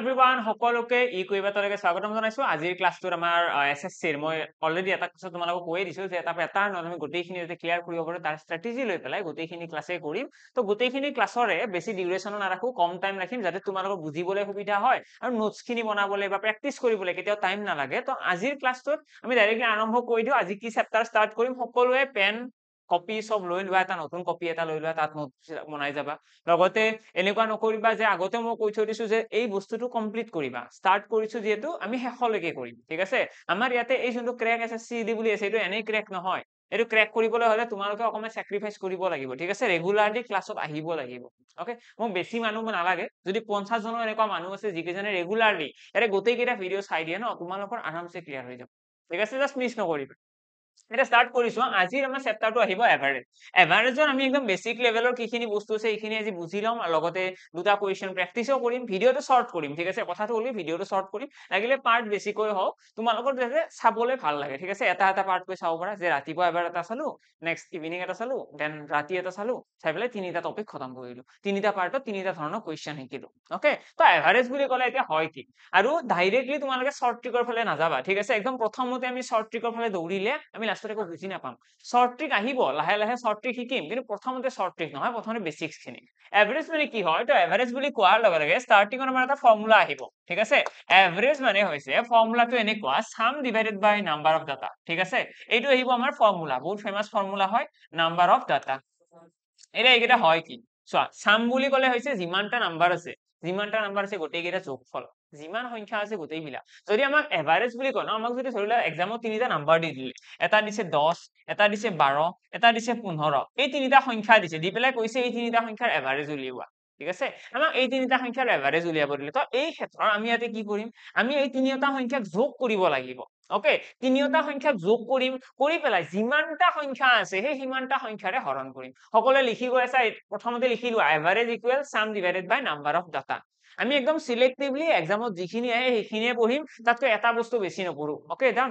everyone সকলোকে ই কুইবেটলৈকে স্বাগতম জনাইছোঁ আজিৰ ক্লাছটোত আমাৰ এছ এছ চিৰ মই অলৰেডি এটা ক্লাছত তোমালোকক কৈয়ে দিছোঁ যে এটা পেটাৰ্ণ আমি গোটেইখিনি যাতে ক্লিয়াৰ কৰিব পাৰোঁ তাৰ ষ্ট্ৰেটেজি লৈ পেলাই গোটেইখিনি ক্লাছেই কৰিম তো গোটেইখিনি ক্লাছৰে বেছি ডিউৰেশ্যনো নাৰাখোঁ কম টাইম ৰাখিম যাতে তোমালোকৰ বুজিবলৈ সুবিধা হয় আৰু নোটছখিনি বনাবলৈ বা প্ৰেক্টিচ কৰিবলৈ কেতিয়াও টাইম নালাগে তো আজিৰ ক্লাছটোত আমি ডাইৰেক্টলি আৰম্ভ কৰি দিওঁ আজি কি চেপ্টাৰ ষ্টাৰ্ট কৰিম সকলোৱে পেন কপি চব লৈ লোৱা এটা নতুন কপি এটা লৈ লোৱা তাত বনাই যাবা লগতে এনেকুৱা নকৰিবা যে আগতে মই কৈ থৈ দিছো যে এই বস্তুটো কমপ্লিট কৰিবা ষ্টাৰ্ট কৰিছো যিহেতু আমি শেষলৈকে কৰিম ঠিক আছে আমাৰ ইয়াতে এই যোনটো ক্ৰেক আছে চি ডি বুলি আছে এইটো এনেই ক্ৰেক নহয় এইটো ক্ৰেক কৰিবলৈ হ'লে তোমালোকে অকণমান চেক্ৰিফাইচ কৰিব লাগিব ঠিক আছে ৰেগুলাৰলি ক্লাছত আহিব লাগিব অ'কে মোক বেছি মানুহ নালাগে যদি পঞ্চাছজনৰ এনেকুৱা মানুহ আছে যিকেইজনে ৰেগুলাৰলি ইয়াৰে গোটেইকেইটা ভিডিঅ' চাই দিয়ে ন তোমালোকৰ আৰামছে ক্লিয়াৰ হৈ যাব ঠিক আছে জাষ্ট মিছ নকৰিবা এটা স্টাৰ্ট কৰিছো আজিৰ আমাৰ চেপ্টাৰটো আহিব এভাৰেজ এভাৰেজত আমি একদম বেসিক লেভেলৰ কিখিনি বস্তু আছে এইখিনি আজি বুজি ল'ম লগতে দুটা কুৱেশ্যন প্ৰেক্টিছো কৰিম ভিডিঅ'টো শ্বৰ্ট কৰিম ঠিক আছে কথাটো হ'ল ভিডিঅ'টো শ্বৰ্ট কৰিম লাগিলে পাৰ্ট বেছিকৈ হওক তোমালোকৰ চাবলৈ ভাল লাগে ঠিক আছে এটা এটা পাৰ্টকৈ চাব পাৰা যে ৰাতিপুৱা এবাৰ এটা চালো নেক্সট ইভিনিং এটা চালো দেন ৰাতি এটা চালো চাই পেলাই তিনিটা টপিক খতম কৰিলো তিনিটা পাৰ্টত তিনিটা ধৰণৰ কুৱেশ্যন শিকিলো অ'কে তো এভাৰেজ বুলি ক'লে এতিয়া হয় কি আৰু ডাইৰেক্টলি তোমালোকে শ্বৰ্ট ট্ৰিকৰ ফালে নাযাবা ঠিক আছে একদম প্ৰথমতে আমি শ্বৰ্ট ট্ৰিকৰ ফালে দৌৰিলে আমি লাষ্টত একো বুজি নাপাম শ্বৰ্ট ট্ৰিক আহিব লাহে লাহে শ্বৰ্ট ট্ৰিক শিকিম কিন্তু প্ৰথমতে শ্বৰ্ট ট্ৰিক নহয় প্ৰথমতে বেচিক্সখিনি এভাৰেজ মানে কি হয় তো এভাৰেজ বুলি কোৱাৰ লগে লগে ষ্টাৰ্টিঙত আমাৰ এটা ফৰ্মুলা আহিব ঠিক আছে এভাৰেজ মানে হৈছে ফৰ্মুলাটো এনেকুৱা sum divided by number of data ঠিক আছে এইটো আহিব আমাৰ ফৰ্মুলা বহুত ফেমাছ ফৰ্মুলা হয় নাম্বাৰ অফ ডাটা এতিয়া এইকেইটা হয় কি চোৱা চাম বুলি ক'লে হৈছে যিমানটা নাম্বাৰ আছে যিমানটা নাম্বাৰ আছে গোটেইকেইটা যোগফল যিমান সংখ্যা আছে গোটেইবিলাক যদি আমাক এভাৰেজ বুলি কওঁ ন আমাক যদি ধৰি লোৱা এক্সামত তিনিটা নাম্বাৰ দি দিলে এটা দিছে দহ এটা দিছে বাৰ এটা দিছে পোন্ধৰ এই তিনিটা সংখ্যা দিছে দি পেলাই কৈছে এই তিনিটা সংখ্যাৰ এভাৰেজ উলিওৱা ঠিক আছে আমাক এই তিনিটা সংখ্যাৰ এভাৰেজ উলিয়াব দিলে তো এই ক্ষেত্ৰত আমি ইয়াতে কি কৰিম আমি এই তিনিওটা সংখ্যাক যোগ কৰিব লাগিব অকে তিনিওটা সংখ্যাক যোগ কৰিম কৰি পেলাই যিমানটা সংখ্যা আছে সেই সিমানটা সংখ্যাৰে হৰণ কৰিম সকলোৱে লিখি গৈ আছা প্ৰথমতে লিখি লোৱা average equal sum divided by number of data আমি একদম সিলেক্টিভলি এক্সামত যিখিনি আহে সেইখিনিয়ে পঢ়িম তাতকৈ এটা বস্তু বেছি নকৰোঁ অকে ডান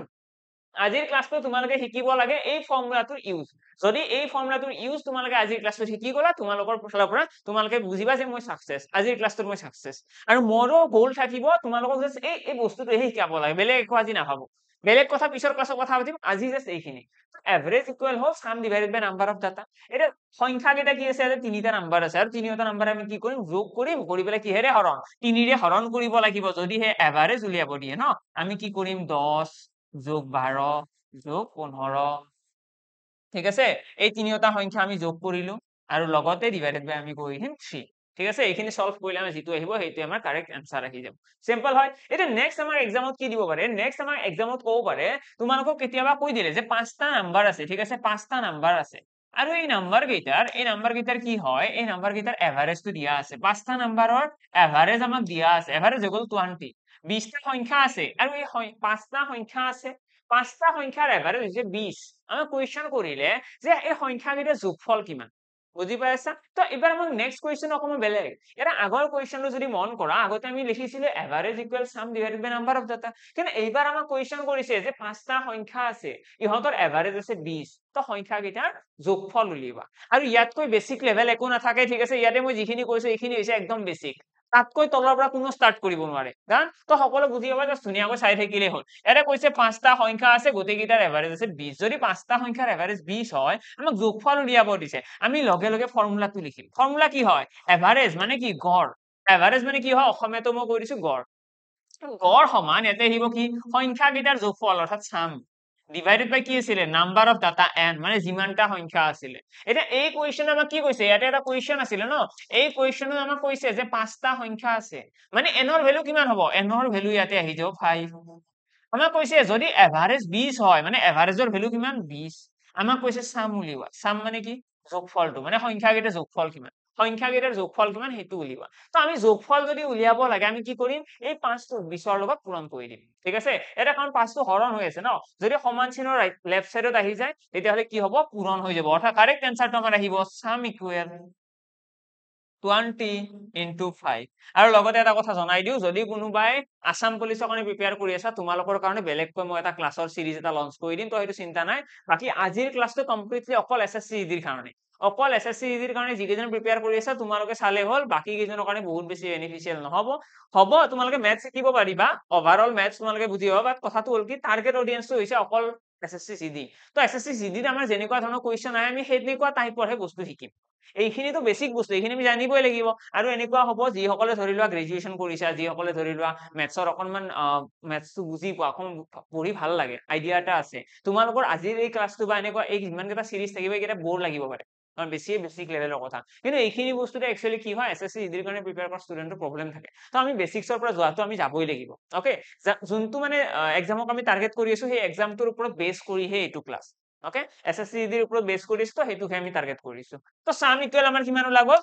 আজিৰ ক্লাছটো তোমালোকে শিকিব লাগে এই ফৰ্মুলাটোৰ ইউজ যদি এই ফৰ্মুলাটোৰ ইউজ তোমালোকে আজিৰ ক্লাছটোত শিকি গ'লা তোমালোকৰ ফালৰ পৰা তোমালোকে বুজিবা যে মই ছাকচেছ আজিৰ ক্লাছটোত মই ছাকচেছ আৰু মোৰো গ'ল থাকিব তোমালোকক যে এই এই বস্তুটোহে শিকাব লাগে বেলেগ একো আজি নাভাবো বেলেগ কথা পিছৰ ক্লাছত কথা পাতিম আজি জাষ্ট এইখিনি এভাৰেজ ইকুৱেল হ'ল sum divided by number of data এতিয়া সংখ্যাকেইটা কি আছে তিনিটা নাম্বাৰ আছে আৰু তিনিওটা নাম্বাৰ আমি কি কৰিম যোগ কৰিম কৰি পেলাই কিহেৰে হৰণ তিনিৰে হৰণ কৰিব লাগিব যদিহে এভাৰেজ উলিয়াব দিয়ে ন আমি কি কৰিম দহ যোগ বাৰ যোগ পোন্ধৰ ঠিক আছে এই তিনিওটা সংখ্যা আমি যোগ কৰিলো আৰু লগতে ডিভাইডেড বাই আমি কৰি দিম থ্ৰী ঠিক আছে এইখিনি সলভ কৰিলে আমাৰ যিটো আহিব সেইটোৱে আমাৰ কারেক্ট আনসার আহি যাব সিম্পল হয় এটা নেক্সট আমাৰ এক্সামত কি দিব পাৰে নেক্সট আমাৰ এক্সামত কও পাৰে তোমালোকক কেতিয়াবা কই দিলে যে পাঁচটা নাম্বার আছে ঠিক আছে পাঁচটা নাম্বার আছে আর এই নাম্বার কেইটাৰ এই নাম্বার কেইটাৰ কি হয় এই নাম্বার নাম্বাৰ এভারেজ তো দিয়া আছে পাঁচটা নাম্বাৰৰ এভারেজ আমাক দিয়া আছে এভারেজ হল গ'ল টুৱেণ্টি বিশটা সংখ্যা আছে আর এই পাঁচটা সংখ্যা আছে পাঁচটা সংখ্যাৰ এভারেজ হৈছে বিশ আমাক কুৱেশ্যন কৰিলে যে এই সংখ্যাকেইটাৰ যোগফল কিমান বুজি পাই আছা তো এবাৰ আমাৰ নেক্সট কুৱেশ্যন অকণমান বেলেগ ইয়াৰ আগৰ কুৱেশ্যনটো যদি মন কৰা আগতে আমি লিখিছিলো average equal sum divided by number of data কিন্তু এইবাৰ আমাক কুৱেশ্যন কৰিছে যে পাঁচটা সংখ্যা আছে ইহঁতৰ এভাৰেজ আছে বিশ তো সংখ্যাকেইটাৰ যোগফল উলিওৱা আৰু ইয়াতকৈ বেছিক লেভেল একো নাথাকে ঠিক আছে ইয়াতে মই যিখিনি কৈছো এইখিনি হৈছে একদম বেছিক তাতকৈ তলৰ পৰা কোনো ষ্টাৰ্ট কৰিব নোৱাৰে কাৰণ তই সকলো বুজি পাবা তই ধুনীয়াকৈ চাই থাকিলেই হ'ল এটা কৈছে পাঁচটা সংখ্যা আছে গোটেইকেইটাৰ এভাৰেজ আছে বিশ যদি পাঁচটা সংখ্যাৰ এভাৰেজ বিশ হয় আমাক যোগফল উলিয়াব দিছে আমি লগে লগে ফৰ্মুলাটো লিখিম ফৰ্মুলা কি হয় এভাৰেজ মানে কি গড় এভাৰেজ মানে কি হয় অসমীয়াটো মই কৈ দিছো গড় গড় সমান ইয়াতে আহিব কি সংখ্যা কেইটাৰ যোগফল অৰ্থাৎ চাম ডিভাইডেড বাই কি আছিলে নাম্বাৰ অফ ডাটা এন মানে যিমানটা সংখ্যা আছিলে এতিয়া এই কুৱেশ্যনে আমাক কি কৈছে ইয়াতে এটা কুৱেশ্যন আছিলে ন এই কুৱেশ্যনে আমাক কৈছে যে পাঁচটা সংখ্যা আছে মানে এনৰ ভেলু কিমান হব এনৰ ভেলু ইয়াতে আহি যাব ফাইভ আমাক কৈছে যদি এভাৰেজ বিশ হয় মানে এভাৰেজৰ ভেলু কিমান বিশ আমাক কৈছে চাম উলিওৱা চাম মানে কি যোগফলটো মানে সংখ্যাকেইটা যোগফল কিমান সংখ্যাকেইটাৰ যোগফল কিমান সেইটো উলিয়াব তো আমি যোগফল যদি উলিয়াব লাগে আমি কি কৰিম এই পাঁচটো বিছৰ লগত পূৰণ কৰি দিম ঠিক আছে এটা কাৰণ পাঁচটো হৰণ হৈ আছে ন যদি সমান চিহ্ন লেফট চাইডত আহি যায় তেতিয়াহলে কি হব পূৰণ হৈ যাব অৰ্থাৎ কাৰেক্ট এনচাৰটো আমাৰ আহিব চাম ইকুৱেল টুৱেণ্টি ইনটু ফাইভ আৰু লগতে এটা কথা জনাই দিওঁ যদি কোনোবাই আছাম পুলিচৰ কাৰণে প্ৰিপেয়াৰ কৰি আছা তোমালোকৰ কাৰণে বেলেগকৈ মই এটা ক্লাছৰ ছিৰিজ এটা লঞ্চ কৰি দিম তো সেইটো চিন্তা নাই বাকী আজিৰ ক্লাছটো কমপ্লিটলি অকল এছ এছ চি কাৰণে অকল এছ এছ চি ডিৰ কাৰণে যিকেইজন প্ৰিপেয়াৰ কৰি আছা তোমালোকে চালে হ'ল বাকীকেইজনৰ কাৰণে বহুত বেছি বেনিফিচিয়েল নহ'ব হ'ব তোমালোকে মেথ শিকিব পাৰিবা অভাৰঅল মেথ তোমালোকে বুজি হ'ব বাট কথাটো হ'ল কি টাৰ্গেট অডিয়েঞ্চটো হৈছে অকল S S C C D তো এছ এছ চি চি ডিত আমাৰ যেনেকুৱা ধৰণৰ কুৱেশ্যন আহে আমি সেনেকুৱা টাইপৰহে বস্তু শিকিম এইখিনিতো বেচিক বস্তু এইখিনি আমি জানিবই লাগিব আৰু এনেকুৱা হ'ব যিসকলে ধৰি লোৱা গ্ৰেজুৱেশ্যন কৰিছা যিসকলে ধৰি লোৱা মেথছৰ অকণমান মেথছটো বুজি পোৱা অকণমান পঢ়ি ভাল লাগে আইডিয়া এটা আছে তোমালোকৰ আজিৰ এই ক্লাছটো বা এনেকুৱা এই যিমান কেইটা চিৰিজ থাকিব এইকেইটা ব'ৰ লাগিব পাৰে বেছিয়ে বেশি বেসিক লেভেলের কথা কিন্তু এইখিনি বস্তুতে একচুয়ালি কি হয় এস এস সি ডিগ্রির কারণে কৰা করা স্টুডেন্টের প্রবলেম থাকে তো আমি বেসিক্সরপা যা তো আমি যাবই লাগিব ওকে যা যুক্ত মানে এক্সামক আমি টার্গেট করে আসো সেই এক্সামটার উপর বেস করি হে এই টু ওকে এসএসসি ডিৰ ওপৰত বেছ কৰিছ তো হেতুকে আমি টাৰ্গেট কৰিছো তো সাম ইকুৱেল আমাৰ কিমান লাগো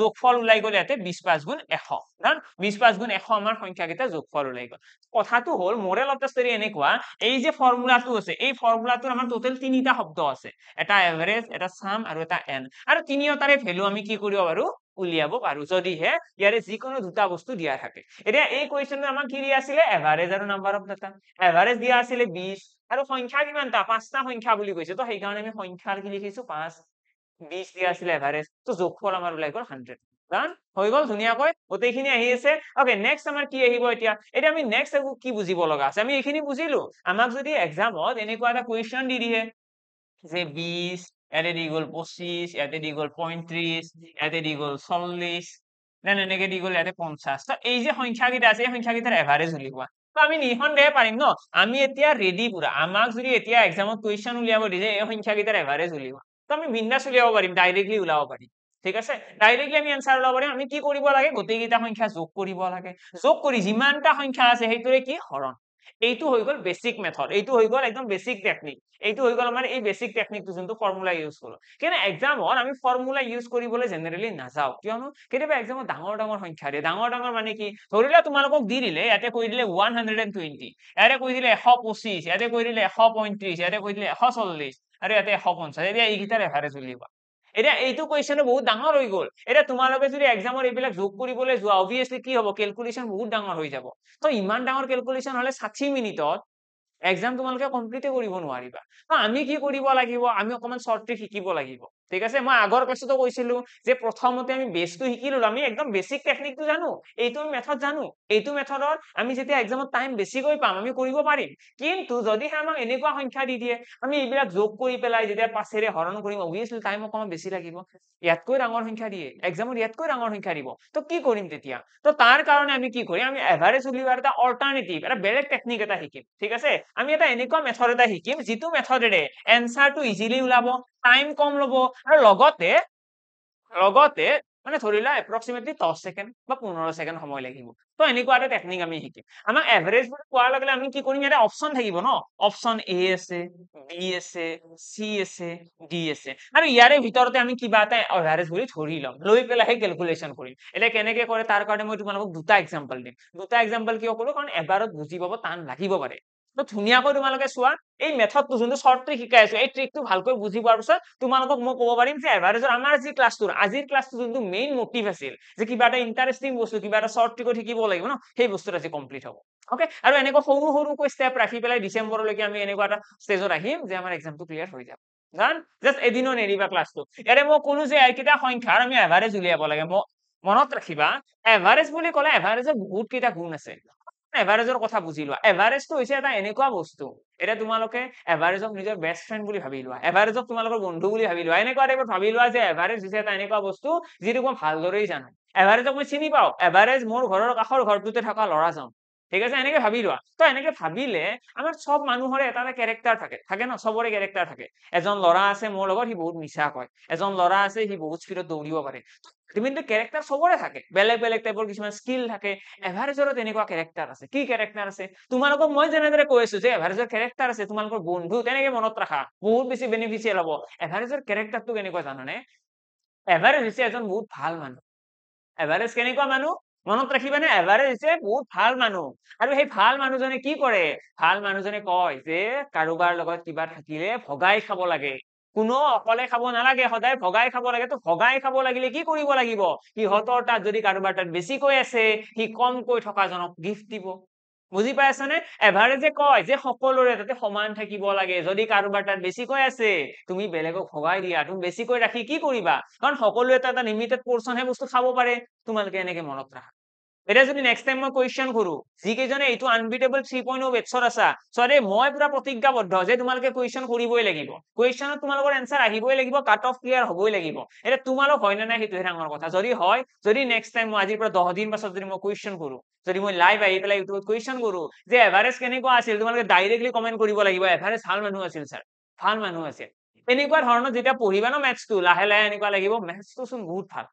যোগফল উলাই গলে এতে 20 5 গুণ 100 কাৰণ 20 5 গুণ 100 আমাৰ সংখ্যা কিটা যোগফল উলাই গলো কথাটো হল মোৰেল অফ দা ষ্টৰি এনেকুৱা এই যে ফৰ্মুলাটো আছে এই ফৰ্মুলাটোৰ আমাৰ টোটেল তিনিটা শব্দ আছে এটা এভাৰেজ এটা সাম আৰু এটা এন আৰু তিনিওটাৰে ভ্যালু আমি কি কৰিব পাৰো উলিয়াব পাৰো যদিহে ইয়াৰে যিকোনো দুটা বস্তু দিয়া থাকে এতিয়া এই কুৱেশ্যনত আমাক কি দিয়া আছিলে এভাৰেজ আৰু number of the time average দিয়া আছিলে 20 আৰু সংখ্যা কিমানটা পাঁচটা সংখ্যা বুলি কৈছে তো সেইকাৰণে আমি সংখ্যাৰ কি লিখিছো পাঁচ বিশ দিয়া আছিলে এভাৰেজ তো জোখফল আমাৰ ওলাই গল হাণ্ড্ৰেড হৈ গল ধুনীয়াকৈ গোটেইখিনি আহি আছে অকে নেক্সট আমাৰ কি আহিব এতিয়া এতিয়া আমি নেক্সট একো কি বুজিব লগা আছে আমি এইখিনি বুজিলো আমাক যদি এক্সামত এনেকুৱা এটা কুৱেশ্যন দি দিয়ে যে বিশ ইয়াতে দি গল পঁচিছ ইয়াতে দি গল পয়ত্ৰিশ ইয়াতে দি গল চল্লিশ দেন এনেকে দি গল ইয়াতে পঞ্চাশ এই যে সংখ্যা কেইটা আছে এই সংখ্যা কেইটাৰ এভাৰেজ উলিওৱা তো আমি নিখন পাৰিম ন আমি এতিয়া ৰেডি পুৰা আমাক যদি এতিয়া এক্সামত কুৱেশ্যন উলিয়াব দিছে এই সংখ্যা কেইটাৰ এভাৰেজ উলিয়াব তো আমি বিন্দাছ উলিয়াব পাৰিম ডাইৰেক্টলি উলিয়াব পাৰিম ঠিক আছে ডাইৰেক্টলি আমি এনচাৰ ওলাব পাৰিম আমি কি কৰিব লাগে গোটেইকেইটা সংখ্যা যোগ কৰিব লাগে যোগ কৰি যিমানটা সংখ্যা আছে সেইটোৰে কি হৰণ এইটো হৈ গল বেসিক মেথড এইটো হৈ গল একদম বেসিক টেকনিক এইটো হৈ গল আমাৰ এই বেসিক টেকনিকটো যোনটো ফৰ্মুলা ইউজ কৰো কিন্তু এক্সামত আমি ফৰ্মুলা ইউজ কৰিবলৈ জেনেৰেলি নাযাওঁ কিয়নো কেতিয়াবা এক্সামত ডাঙৰ ডাঙৰ সংখ্যা দিয়ে ডাঙৰ ডাঙৰ মানে কি ধৰি লোৱা তোমালোকক দি দিলে ইয়াতে কৈ দিলে ওৱান হাণ্ড্ৰেড এণ্ড টুৱেণ্টি ইয়াতে কৈ দিলে এশ পঁচিছ ইয়াতে কৈ দিলে এশ পঁয়ত্ৰিছ ইয়াতে কৈ দিলে এশ চল্লিছ আৰু ইয়াতে এশ পঞ্চাছ এতিয়া এইকেইটাৰ এভাৰেজ উলিওৱা এতিয়া এইটো কোয়েশ্চনও বহুত ডাঙৰ হৈ গ'ল এতিয়া তোমালোকে যদি এক্সামৰ এইবিলাক যোগ কৰিবলৈ যোৱা অভিয়াছলি কি হ'ব কেলকুলেশ্যন বহুত ডাঙৰ হৈ যাব তো ইমান ডাঙৰ কেলকুলেশ্যন হ'লে ষাঠি মিনিটত এক্সাম তোমালোকে কমপ্লিটে কৰিব নোৱাৰিবা তো আমি কি কৰিব লাগিব আমি অকণমান চৰ্ট্ৰি শিকিব লাগিব ঠিক আছে মই আগৰ ক্লাছতো কৈছিলো যে প্ৰথমতে আমি বেছটো শিকি ললো আমি একদম বেছিক টেকনিকটো জানো এইটো আমি মেথড জানো এইটো মেথডত আমি যেতিয়া এক্সামত টাইম বেছিকৈ পাম আমি কৰিব পাৰিম কিন্তু যদিহে আমাক এনেকুৱা সংখ্যা দি দিয়ে আমি এইবিলাক যোগ কৰি পেলাই যেতিয়া পাছেৰে হৰণ কৰিম অভিয়াছলি টাইম অকণমান বেছি লাগিব ইয়াতকৈ ডাঙৰ সংখ্যা দিয়ে এক্সামত ইয়াতকৈ ডাঙৰ সংখ্যা দিব তো কি কৰিম তেতিয়া তো তাৰ কাৰণে আমি কি কৰিম আমি এভাৰেজ উলিওৱাৰ এটা অল্টাৰনেটিভ এটা বেলেগ টেকনিক এটা শিকিম ঠিক আছে আমি এটা এনেকুৱা মেথড এটা শিকিম যিটো মেথডেৰে এনচাৰটো ইজিলি ওলাব টাইম কম লব আৰু লগতে লগতে মানে ধৰি লোৱা এপ্ৰক্সিমেটলি দহ ছেকেণ্ড বা পোন্ধৰ ছেকেণ্ড সময় লাগিব তো এনেকুৱা এটা টেকনিক আমি শিকিম আমাক এভাৰেজ বুলি কোৱাৰ লগে লগে আমি কি কৰিম ইয়াতে অপশ্যন থাকিব ন অপশ্যন এ আছে বি আছে চি আছে ডি আছে আৰু ইয়াৰে ভিতৰতে আমি কিবা এটা এভাৰেজ বুলি ধৰি ল'ম লৈ পেলাইহে কেলকুলেশ্যন কৰিম এতিয়া কেনেকে কৰে তাৰ কাৰণে মই তোমালোকক দুটা এক্সাম্পল দিম দুটা এক্সাম্পল কিয় কৰোঁ কাৰণ এবাৰত বুজি পাব টান লাগিব পাৰে ধুনীয়াকৈ তোমালোকে চোৱা এই মেথডটো যোনটো শ্বৰ্ট ট্ৰিক শিকাই আছো এই ট্ৰিকটো ভালকৈ বুজি পোৱাৰ পিছত তোমালোকক মই ক'ব পাৰিম যে এভাৰেজৰ আমাৰ যি ক্লাছটোৰ আজিৰ ক্লাছটো যোনটো মেইন মটিভ আছিল যে কিবা এটা ইণ্টাৰেষ্টিং বস্তু কিবা এটা শ্বৰ্ট ট্ৰিকত শিকিব লাগিব ন সেই বস্তুটো আজি কমপ্লিট হ'ব অ'কে আৰু এনেকুৱা সৰু সৰুকৈ ষ্টেপ ৰাখি পেলাই ডিচেম্বৰলৈকে আমি এনেকুৱা এটা ষ্টেজত আহিম যে আমাৰ এক্সামটো ক্লিয়াৰ হৈ যাব কাৰণ জাষ্ট এদিনো নেৰিবা ক্লাছটো ইয়াৰে মই কলো যে এইকেইটা সংখ্যাৰ আমি এভাৰেজ উলিয়াব লাগে মই মনত ৰাখিবা এভাৰেজ বুলি ক'লে এভাৰেজৰ বহুত কেইটা গুণ আছে এভাৰেজৰ কথা বুজি লোৱা এভাৰেজটো হৈছে এটা এনেকুৱা বস্তু এতিয়া তোমালোকে এভাৰেজক নিজৰ বেষ্ট ফ্ৰেণ্ড বুলি ভাবি লোৱা এভাৰেজক তোমালোকৰ বন্ধু বুলি ভাবি লোৱা এনেকুৱা টাইপত ভাবি লোৱা যে এভাৰেজ হৈছে এটা এনেকুৱা বস্তু যিটো মই ভালদৰেই জানো এভাৰেজক মই চিনি পাওঁ এভাৰেজ মোৰ ঘৰৰ কাষৰ ঘৰটোতে থকা ল'ৰাজন ঠিক আছে এনেকে ভাবি লোৱা ত' এনেকে ভাবিলে আমাৰ চব মানুহৰে এটা এটা কেৰেক্টাৰ থাকে থাকে ন সবৰে কেৰেক্টাৰ থাকে এজন ল'ৰা আছে মোৰ লগত সি বহুত মিছা কয় এজন ল'ৰা আছে সি বহুত স্পীডত দৌৰিব পাৰে আল্টিমেটলি কেৰেক্টাৰ চবৰে থাকে বেলেগ বেলেগ টাইপৰ কিছুমান স্কিল থাকে এভাৰেজৰ তেনেকুৱা কেৰেক্টাৰ আছে কি কেৰেক্টাৰ আছে তোমালোকক মই যেনেদৰে কৈ আছো যে এভাৰেজৰ কেৰেক্টাৰ আছে তোমালোকৰ বন্ধু তেনেকে মনত ৰাখা বহুত বেছি বেনিফিচিয়েল হ'ব এভাৰেজৰ কেৰেক্টাৰটো কেনেকুৱা জানানে এভাৰেজ হৈছে এজন বহুত ভাল মানুহ এভাৰেজ কেনেকুৱা মানুহ মনত ৰাখিবানে এভাৰেজ হৈছে বহুত ভাল মানুহ আৰু সেই ভাল মানুহজনে কি কৰে ভাল মানুহজনে কয় যে কাৰোবাৰ লগত কিবা থাকিলে ভগাই খাব লাগে কোনো অকলে খাব নালাগে সদায় ভগাই খাব লাগে তো ভগাই খাব লাগিলে কি কৰিব লাগিব সিহঁতৰ তাত যদি কাৰোবাৰ তাত বেছিকৈ আছে সি কমকৈ থকা জনক গিফ্ট দিব বুজি পাই আছানে এভাৰেজে কয় যে সকলোৰে তাতে সমান থাকিব লাগে যদি কাৰোবাৰ তাত বেছিকৈ আছে তুমি বেলেগক ভগাই দিয়া তুমি বেছিকৈ ৰাখি কি কৰিবা কাৰণ সকলোৱে এটা এটা লিমিটেড পৰ্চনহে বস্তু খাব পাৰে তোমালোকে এনেকে মনত ৰাখা এতিয়া যদি নেক্সট টাইম মই কুৱেশ্যন কৰোঁ যিকেইজনে এইটো আনবিটেবল থ্ৰী পইণ্ট ৱেবছৰ আছা চৰে মই পূৰা প্ৰতিজ্ঞাবদ্ধ যে তোমালোকে কুৱেশ্যন কৰিবই লাগিব কুৱেশ্যনত তোমালোকৰ এনচাৰ আহিবই লাগিব কাট অফ ক্লিয়াৰ হ'বই লাগিব এতিয়া তোমালোক হয় নে নাই সেইটোহে ডাঙৰ কথা যদি হয় যদি নেক্সট টাইম মই আজিৰ পৰা দহ দিন পাছত যদি মই কুৱেশ্যন কৰো যদি মই লাইভ আহি পেলাই ইউটিউবত কুৱেশ্যন কৰো যে এভাৰেজ কেনেকুৱা আছিল তোমালোকে ডাইৰেক্টলি কমেণ্ট কৰিব লাগিব এভাৰেজ ভাল মানুহ আছিল ছাৰ ভাল মানুহ আছিল এনেকুৱা ধৰণৰ যেতিয়া পঢ়িবা ন মেথছটো লাহে লাহে এনেকুৱা লাগিব মেথছটোচোন বহুত ভাল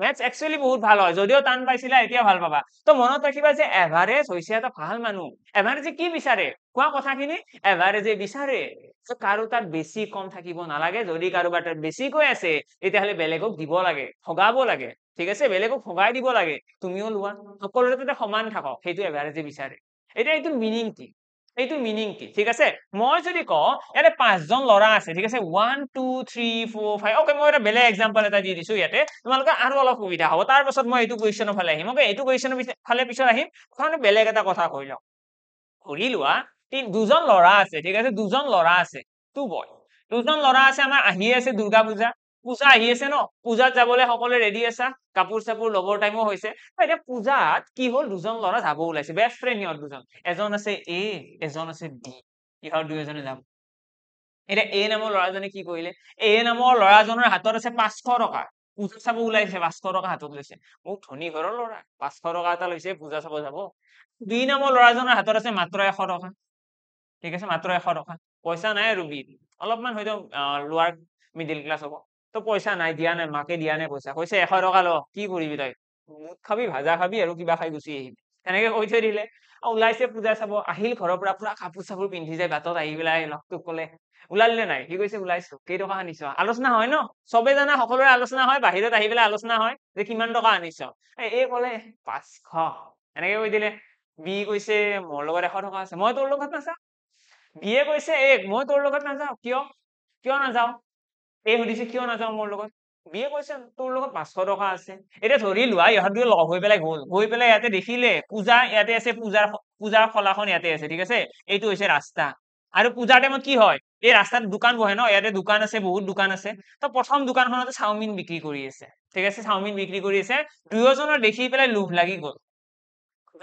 মেথ একচুয়ালি বহুত ভাল হয় যদিও টান পাইছিলা এতিয়া ভাল পাবা তো মনত ৰাখিবা যে এভাৰেজ হৈছে এটা ভাল মানুহ এভাৰেজে কি বিচাৰে কোৱা কথাখিনি এভাৰেজে বিচাৰে কাৰো তাত বেছি কম থাকিব নালাগে যদি কাৰোবাৰ তাত বেছিকৈ আছে তেতিয়াহ'লে বেলেগক দিব লাগে ভগাব লাগে ঠিক আছে বেলেগক ভগাই দিব লাগে তুমিও লোৱা সকলোৰে তাতে সমান থাকক সেইটো এভাৰেজে বিচাৰে এতিয়া এইটো মিনিং কি এইটো মিনিং কি ঠিক আছে মই যদি কওঁ ইয়াতে পাঁচজন ল'ৰা আছে ঠিক আছে one two three four five okay মই এটা বেলেগ এক্সাম্পল এটা দি দিছো ইয়াতে তোমালোকে আৰু অলপ সুবিধা হ'ব তাৰ তাৰপাছত মই এইটো কুৱেশ্যনৰ ফালে আহিম অ'কে এইটো কুৱেশ্যনৰ ফালে পিছত আহিম কাৰণে বেলেগ এটা কথা কৈ লওঁ কৰি লোৱা দুজন ল'ৰা আছে ঠিক আছে দুজন ল'ৰা আছে টু বয় দুজন ল'ৰা আছে আমাৰ আহিয়ে আছে দুৰ্গা পূজা পূজা আহি আছে ন পূজাত যাবলৈ সকলোৱে ৰেডি আছা কাপোৰ চাপোৰ লগৰ টাইমো হৈছে এতিয়া পূজাত কি হল দুজন লৰা যাব ওলাইছে বেষ্ট ফ্ৰেণ্ড সিহঁত দুজন এজন আছে এ এজন আছে বি ইহঁত দুই যাব এতিয়া এ নামৰ ল'ৰাজনে কি কৰিলে এ নামৰ ল'ৰাজনৰ হাতত আছে পাঁচশ টকা পূজা চাব ওলাইছে পাঁচশ টকা হাতত লৈছে মোক ধনী ঘৰৰ ল'ৰা পাঁচশ টকা এটা লৈছে পূজা চাব যাব দুই নামৰ ল'ৰাজনৰ হাতত আছে মাত্ৰ এশ টকা ঠিক আছে মাত্ৰ এশ টকা পইচা নাই আৰু বিত অলপমান হয়তো লোৱাৰ মিডিল ক্লাছ হ'ব তো পইচা নাই দিয়া নাই মাকে দিয়া নাই পইচা কৈছে এশ টকা ল কি কৰিবি তই খাবি ভাজা খাবি আৰু কিবা খাই গুচি আহিবি সেনেকে কৈ থৈ দিলে ওলাইছে পূজা চাব আহিল ঘৰৰ পৰা পুৰা কাপোৰ চাপোৰ পিন্ধি যায় বাটত আহি পেলাই লগটোক কলে ওলালিলে নাই সি কৈছে ওলাইছো কেই টকা আনিছ আলোচনা হয় ন চবে জানা সকলোৰে আলোচনা হয় বাহিৰত আহি পেলাই আলোচনা হয় যে কিমান টকা আনিছ এই কলে পাঁচশ এনেকে কৈ দিলে বি কৈছে মোৰ লগত এশ টকা আছে মই তোৰ লগত নাচাওঁ বিয়ে কৈছে এ মই তোৰ লগত নাযাওঁ কিয় কিয় নাযাওঁ এই সুধিছে কিয় নাযাও মোৰ লগত বিয়ে কৈছে তোৰ লগত পাঁচশ টকা আছে এতিয়া ধৰি লোৱা ইহঁতে লগ হৈ পেলাই গ'ল গৈ পেলাই ইয়াতে দেখিলে পূজা ইয়াতে আছে পূজাৰ শলাখন ইয়াতে আছে ঠিক আছে এইটো হৈছে ৰাস্তা আৰু পূজাৰ টাইমত কি হয় এই ৰাস্তাত দোকান বহে ন ইয়াতে দোকান আছে বহুত দোকান আছে ত প্ৰথম দোকানখনতে চাওমিন বিক্ৰী কৰি আছে ঠিক আছে চাওমিন বিক্ৰী কৰি আছে দুয়োজনৰ দেখি পেলাই লোভ লাগি গ'ল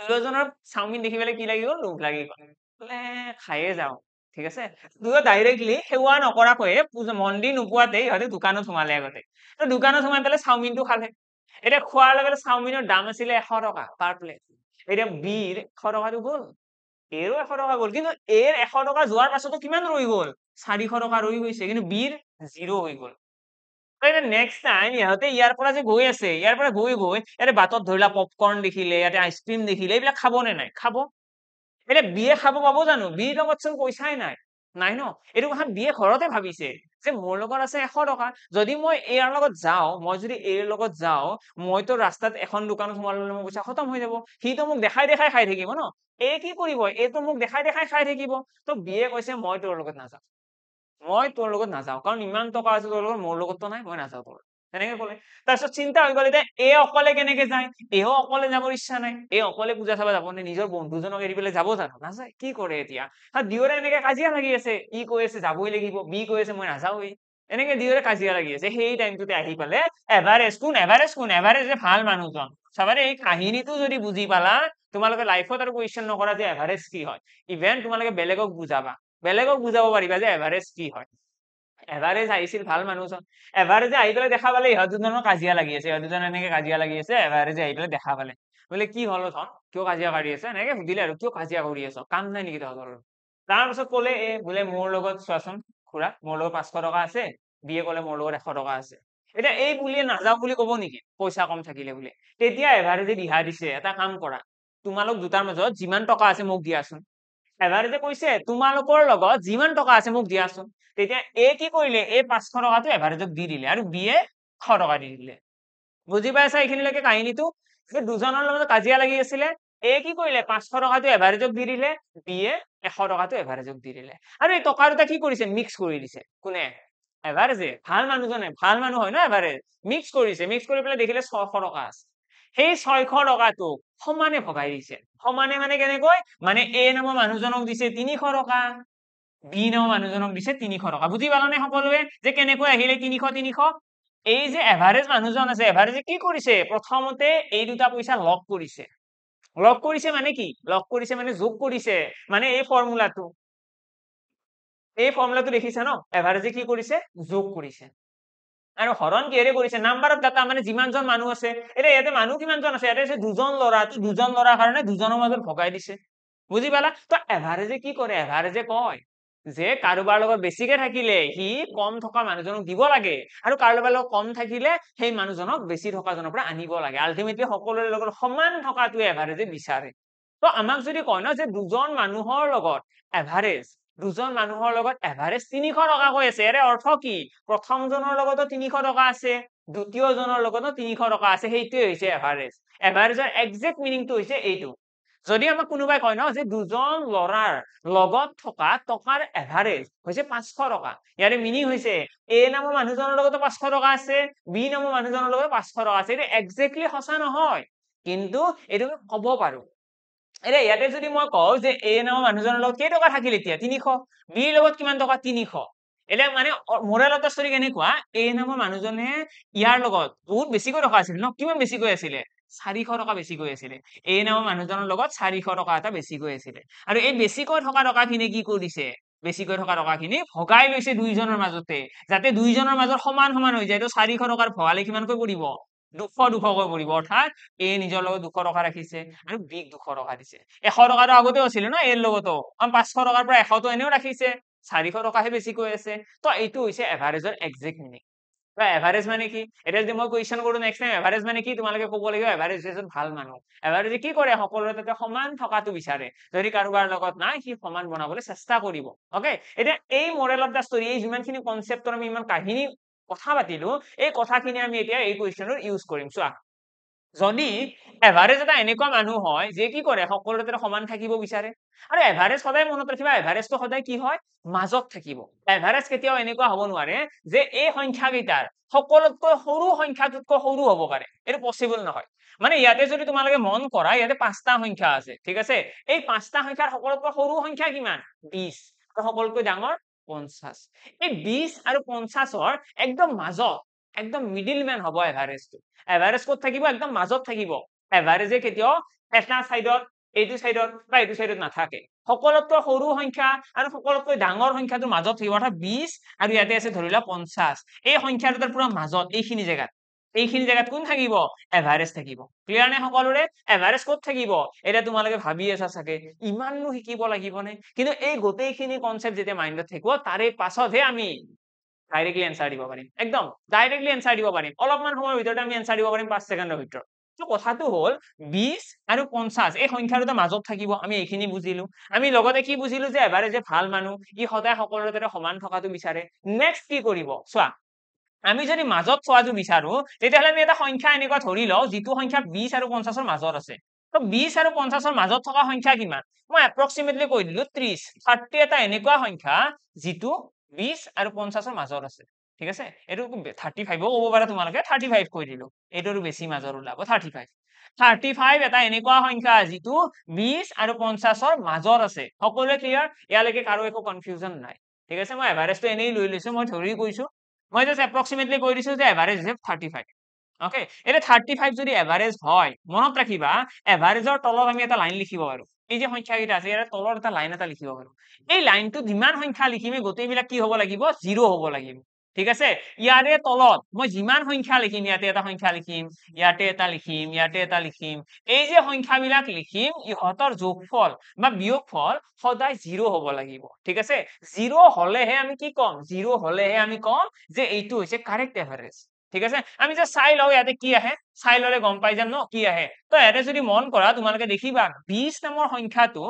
দুয়োজনৰ চাওমিন দেখি পেলাই কি লাগি গ'ল লোভ লাগি গ'ল বোলে খায়ে যাওঁ ঠিক আছে দুয়ো ডাইৰেক্টলি সেৱা নকৰাকৈয়ে মন্দিৰ নোপোৱাতে ইহঁতে দোকানত সোমালে আগতে তো দোকানত সোমাই পেলাই চাওমিনটো খালে এতিয়া খোৱাৰ লগে লগে চাওমিনৰ দাম আছিলে এশ টকা পাৰ প্লেট এতিয়া বিৰ এশ টকাটো গ'ল এৰো এশ টকা গ'ল কিন্তু এৰ এশ টকা যোৱাৰ পাছতো কিমান ৰৈ গ'ল চাৰিশ টকা ৰৈ গৈছে কিন্তু বিৰ জিৰ' হৈ গ'ল এতিয়া নেক্সট টাইম ইহঁতে ইয়াৰ পৰা যে গৈ আছে ইয়াৰ পৰা গৈ গৈ ইয়াতে বাটত ধৰিলা পপকৰ্ণ দেখিলে ইয়াতে আইচক্ৰীম দেখিলে এইবিলাক খাব নে নাই খাব এটা বিয়ে খাব পাব জানো বিৰ লগতচোন পইচাই নাই নাই ন এইটো কথা বিয়ে ঘৰতে ভাবিছে যে মোৰ লগত আছে এশ টকা যদি মই এয়াৰ লগত যাওঁ মই যদি এৰ লগত যাওঁ মইতো ৰাস্তাত এখন দোকানত সোমালে মোৰ পইচা খতম হৈ যাব সিটো মোক দেখাই দেখাই খাই থাকিব ন এ কি কৰিব এইটো মোক দেখাই দেখাই খাই থাকিব তো বিয়ে কৈছে মই তোৰ লগত নাযাওঁ মই তোৰ লগত নাযাওঁ কাৰণ ইমান টকা আছে তোৰ লগত মোৰ লগততো নাই মই নাযাওঁ তোৰ এনেকে কলে পিছত চিন্তা হৈ গল এতিয়া এ অকলে কেনেকে যায় এও অকলে যাবৰ ইচ্ছা নাই এ অকলে পূজা চাব যাব নিজৰ বন্ধুজনক এৰি পেলাই যাব জানো নাযায় কি কৰে এতিয়া দিয়ৰে এনেকে কাজিয়া লাগি আছে ই কৈ আছে যাবই লাগিব বি কৈ আছে মই নাযাওঁ এনেকে দিয়ৰে কাজিয়া লাগি আছে সেই টাইমটোতে আহি পালে এভাৰেষ্ট কোন এভাৰেষ্ট কোন এভাৰেষ্ট ভাল মানুহজন চাবাৰে এই কাহিনীটো যদি বুজি পালা তোমালোকে লাইফত আৰু কুৱেশ্যন নকৰা যে এভাৰেষ্ট কি হয় ইভেন তোমালোকে বেলেগক বুজাবা বেলেগক বুজাব পাৰিবা যে এভাৰেষ্ট কি হয় এভাৰেজ আহিছিল ভাল মানুহ চোন এভাৰেজে আহি পেলাই দেখা পালে ইহঁত দুজনৰ কাজিয়া লাগি আছে ইহঁত দুজন এনেকে কাজিয়া লাগি আছে এভাৰেজে আহি পেলাই দেখা পালে বোলে কি হল চন কিয় কাজিয়া কৰি আছে এনেকে সুধিলে আৰু কিয় কাজিয়া কৰি আছ কাম নাই নেকি তহঁতৰ তাৰপিছত কলে এ বোলে মোৰ লগত চোৱাচোন খুৰা মোৰ লগত পাঁচশ টকা আছে বি এ কলে মোৰ লগত এশ টকা আছে এতিয়া এই বুলিয়ে নাযাওঁ বুলি কব নেকি পইচা কম থাকিলে বোলে তেতিয়া এভাৰেজে দিহা দিছে এটা কাম কৰা তোমালোক দুটাৰ মাজত যিমান টকা আছে মোক দিয়াচোন এভাৰেজে কৈছে তোমালোকৰ লগত যিমান টকা আছে মোক দিয়াচোন তেতিয়া এ কি কৰিলে এই পাঁচশ টকাটো এভাৰেজক দি দিলে আৰু বিয়ে এশ টকা দি দিলে বুজি পাইছা এইখিনিলৈকে কাহিনীটো দুজনৰ লগত কাজিয়া লাগি আছিলে এ কি কৰিলে পাঁচশ টকাটো এভাৰেজক দি দিলে বিয়ে এশ টকাটো এভাৰেজক দি দিলে আৰু এই টকা দুটা কি কৰিছে মিক্স কৰি দিছে কোনে এভাৰেজে ভাল মানুহজনে ভাল মানুহ হয় ন এভাৰেজ মিক্স কৰিছে মিক্স কৰি পেলাই দেখিলে ছশ টকা আছে সেই ছয়শ টকাটোক সমানে ভগাই দিছে সমানে মানে কেনেকৈ মানে এ নামৰ মানুহজনক দিছে তিনিশ টকা বিনিয়োগ মানুহজনক দিছে তিনিশ টকা বুজি পালানে সকলোৱে যে কেনেকৈ আহিলে তিনিশ তিনিশ এই যে এভাৰেজ মানুহজন আছে এভাৰেজে কি কৰিছে প্ৰথমতে এই দুটা পইচা লগ কৰিছে লগ কৰিছে মানে কি লগ কৰিছে মানে যোগ কৰিছে মানে এই ফৰ্মুলাটো এই ফৰ্মুলাটো দেখিছে ন এভাৰেজে কি কৰিছে যোগ কৰিছে আৰু হৰণ কিহেৰে কৰিছে নাম্বাৰ অফ ডাটা মানে যিমানজন মানুহ আছে এতিয়া ইয়াতে মানুহ কিমানজন আছে ইয়াতে দুজন ল'ৰা দুজন ল'ৰাৰ কাৰণে দুজনৰ মাজত ভগাই দিছে বুজি পালা তো এভাৰেজে কি কৰে এভাৰেজে কয় যে কাৰোবাৰ লগত বেছিকে থাকিলে সি কম থকা মানুহজনক দিব লাগে আৰু কাৰোবাৰ লগত কম থাকিলে সেই মানুহজনক বেছি থকা জনৰ পৰা আনিব লাগে আল্টিমেটলি সকলোৰে লগত সমান থকাটোৱে এভাৰেজে বিচাৰে তো আমাক যদি কয় ন যে দুজন মানুহৰ লগত এভাৰেজ দুজন মানুহৰ লগত এভাৰেজ তিনিশ টকা হৈ আছে ইয়াৰে অৰ্থ কি প্ৰথমজনৰ লগতো তিনিশ টকা আছে দ্বিতীয়জনৰ লগতো তিনিশ টকা আছে সেইটোৱে হৈছে এভাৰেজ এভাৰেজৰ একজেক্ট মিনিংটো হৈছে এইটো যদি আমাক কোনোবাই কয় ন যে দুজন লৰাৰ লগত থকা টকাৰ এভাৰেজ হৈছে পাঁচশ টকা ইয়াৰে মিনিং হৈছে এ নামৰ মানুহজনৰ লগতো পাঁচশ টকা আছে বি নামৰ মানুহজনৰ লগতো পাঁচশ টকা আছে এইটো একজেক্টলি সঁচা নহয় কিন্তু এইটো মই ক'ব পাৰো এতিয়া ইয়াতে যদি মই কওঁ যে এ নামৰ মানুহজনৰ লগত কেই টকা থাকিল এতিয়া তিনিশ বিৰ লগত কিমান টকা তিনিশ এতিয়া মানে মোৰালতৰ ষ্টৰি কেনেকুৱা এ নামৰ মানুহজনে ইয়াৰ লগত বহুত বেছিকৈ টকা আছিল ন কিমান বেছিকৈ আছিলে চাৰিশ টকা বেছিকৈ আছিলে এ নামৰ মানুহজনৰ লগত চাৰিশ টকা এটা বেছিকৈ আছিলে আৰু এই বেছিকৈ থকা টকাখিনি কি কৰিছে বেছিকৈ থকা টকাখিনি ভগাই লৈছে দুইজনৰ মাজতে যাতে দুইজনৰ মাজত সমান সমান হৈ যায় চাৰিশ টকাৰ ভগালে কিমানকৈ পৰিব দুশ দুশকৈ পৰিব অৰ্থাৎ এ নিজৰ লগত দুশ টকা ৰাখিছে আৰু বিক দুশ টকা দিছে এশ টকাটো আগতেও আছিলে ন এৰ লগতো কাৰণ পাঁচশ টকাৰ পৰা এশটো এনেও ৰাখিছে চাৰিশ টকাহে বেছিকৈ আছে ত' এইটো হৈছে এভাৰেজৰ এক্সেক্ট মিনিং এভাৰেজ মানে কি এতিয়া যদি মই কুৱেশ্যন কৰো নেক্সট টাইম এভাৰেজ মানে কি তোমালোকে ক'ব লাগিব এভাৰেজ এজন ভাল মানুহ এভাৰেজে কি কৰে সকলোৰে তাতে সমান থকাটো বিচাৰে যদি কাৰোবাৰ লগত নাই সি সমান বনাবলৈ চেষ্টা কৰিব অকে এতিয়া এই মৰেল অফ দা ষ্টৰি এই যিমানখিনি কনচেপ্টৰ আমি ইমান কাহিনী কথা পাতিলো এই কথাখিনি আমি এতিয়া এই কুৱেশ্যনৰ ইউজ কৰিম চোৱা যদি এভাৰেজ এটা এনেকুৱা মানুহ হয় যে কি কৰে সকলোতে সমান থাকিব বিচাৰে আৰু এভাৰেজ সদায় মনত ৰাখিবা এভাৰেজটো সদায় কি হয় মাজত থাকিব এভাৰেজ কেতিয়াও এনেকুৱা হ'ব নোৱাৰে যে এই সংখ্যা কেইটাৰ সকলোতকৈ সৰু সংখ্যাটোতকৈ সৰু হ'ব পাৰে এইটো পচিবল নহয় মানে ইয়াতে যদি তোমালোকে মন কৰা ইয়াতে পাঁচটা সংখ্যা আছে ঠিক আছে এই পাঁচটা সংখ্যাৰ সকলোতকৈ সৰু সংখ্যা কিমান বিশ আৰু সকলোতকৈ ডাঙৰ পঞ্চাছ এই বিশ আৰু পঞ্চাছৰ একদম মাজত একদম মিডিলম্যান হব এভারেজটো এভারেজ কত থাকিব একদম মাজত থাকিব এভারেজে কেতিয়াও এটা সাইডত এইটো সাইডত বা এইটো সাইডত নাথাকে সকলোতকৈ সৰু সংখ্যা আৰু সকলোতকৈ ডাঙৰ সংখ্যাটোৰ মাজত থাকিব অৰ্থাৎ বিশ আৰু ইয়াতে আছে ধৰি লোৱা পঞ্চাছ এই সংখ্যাটোৰ পৰা মাজত এইখিনি জেগাত এইখিনি জেগাত কোন থাকিব এভাৰেজ থাকিব ক্লিয়াৰ নে সকলোৰে এভাৰেজ ক'ত থাকিব এতিয়া তোমালোকে ভাবি আছা চাগে ইমাননো শিকিব লাগিবনে কিন্তু এই গোটেইখিনি কনচেপ্ট যেতিয়া মাইণ্ডত থাকিব তাৰে পাছতহে আমি ডাইৰেক্টলি অ্যানসাৰ দিব পাৰিম একদম ডাইৰেক্টলি অ্যানসাৰ দিব পাৰিম অলপমান সময়ৰ ভিতৰতে আমি অ্যানসাৰ দিব পাৰিম পাঁচ ছেকেণ্ডৰ ভিতৰত তো কথাটো হ'ল বিশ আৰু পঞ্চাছ এই সংখ্যাৰ দুটা মাজত থাকিব আমি এইখিনি বুজিলো আমি লগতে কি বুজিলো যে এবাৰে যে ভাল মানুহ ই সদায় সকলোৰে দৰে সমান থকাটো বিচাৰে নেক্সট কি কৰিব চোৱা আমি যদি মাজত চোৱাটো বিচাৰো তেতিয়াহ'লে আমি এটা সংখ্যা এনেকুৱা ধৰি লওঁ যিটো সংখ্যা বিশ আৰু পঞ্চাছৰ মাজত আছে তো বিশ আৰু পঞ্চাছৰ মাজত থকা সংখ্যা কিমান মই এপ্ৰক্সিমেটলি কৈ দিলো ত্ৰিশ থাৰ্টি এটা এনেকুৱা সংখ্যা যিটো বিশ আৰু পঞ্চাছৰ মাজত আছে ঠিক আছে এই থার্টি ফাইভও কব পারা তোমালে থার্টি ফাইভ কই দিল এইটার বেশি মাজর ওলাব থার্টি ফাইভ থার্টি ফাইভ এটা এনেকা সংখ্যা যুক্ত বিশ আর পঞ্চাশের মাজর আছে সকলে ক্লিয়ার ইয়ালেকে কারো একো কনফিউশন নাই ঠিক আছে মানে এভারেজটা এনেই লইছো মানে ধরেই কইসো মানে জাস্ট এপ্রক্সিমেটলি কই দিছো যে এভারেজ হিসেবে থার্টি ফাইভ ওকে এতিয়া থার্টি ফাইভ যদি এভারেজ হয় মনত রাখবা এভারেজর তলত আমি এটা লাইন লিখিব আর এই যে সংখ্যাকেইটা আছে ইয়াৰ তলৰ এটা লাইন এটা লিখিব পাৰোঁ এই লাইনটো যিমান সংখ্যা লিখিমে গোটেইবিলাক কি হ'ব লাগিব জিৰ' হ'ব লাগিব ঠিক আছে ইয়াৰে তলত মই যিমান সংখ্যা লিখিম ইয়াতে এটা সংখ্যা লিখিম ইয়াতে এটা লিখিম ইয়াতে এটা লিখিম এই যে সংখ্যাবিলাক লিখিম ইহঁতৰ যোগফল বা বিয়োগফল সদায় জিৰ' হ'ব লাগিব ঠিক আছে জিৰ' হ'লেহে আমি কি ক'ম জিৰ' হ'লেহে আমি ক'ম যে এইটো হৈছে কাৰেক্ট এভাৰেজ ঠিক আছে আমি যে চাই লওঁ ইয়াতে কি আহে চাই ল'লে গম পাই যাম ন কি আহে তো ইয়াতে যদি মন কৰা তোমালোকে দেখিবা বিশ নামৰ সংখ্যাটো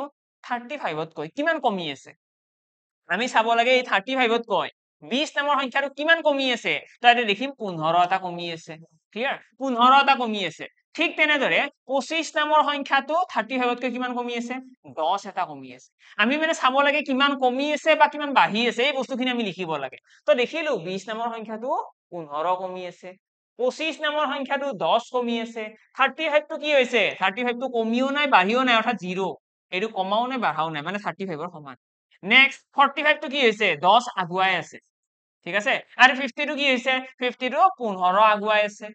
থাৰ্টি ফাইভতকৈ কিমান কমি আছে আমি চাব লাগে এই থাৰ্টি ফাইভতকৈ বিশ নামৰ সংখ্যাটো কিমান কমি আছে তো ইয়াতে দেখিম পোন্ধৰ পোন্ধৰটা কমি আছে পোন্ধৰ পোন্ধৰটা কমি আছে ঠিক তেনেদৰে পঁচিশ নামৰ সংখ্যাটো থাৰ্টি ফাইভতকৈ কিমান কমি আছে দহ এটা কমি আছে আমি মানে চাব লাগে কিমান কমি আছে বা কিমান বাঢ়ি আছে এই বস্তুখিনি আমি লিখিব লাগে ত দেখিলো বিশ নামৰ সংখ্যাটো পোন্ধৰ কমি আছে পঁচিশ নামৰ সংখ্যাটো দহ কমি আছে থাৰ্টি ফাইভটো কি হৈছে থাৰ্টি ফাইভটো কমিও নাই বাঢ়িও নাই অৰ্থাৎ জিৰ' এইটো কমাও নাই বাঢ়াও নাই মানে থাৰ্টি ফাইভৰ সমান নেক্সট ফৰ্টি ফাইভটো কি হৈছে দহ আগুৱাই আছে ঠিক আছে আৰু ফিফটিটো কি হৈছে ফিফটিটো পোন্ধৰ আগুৱাই আছে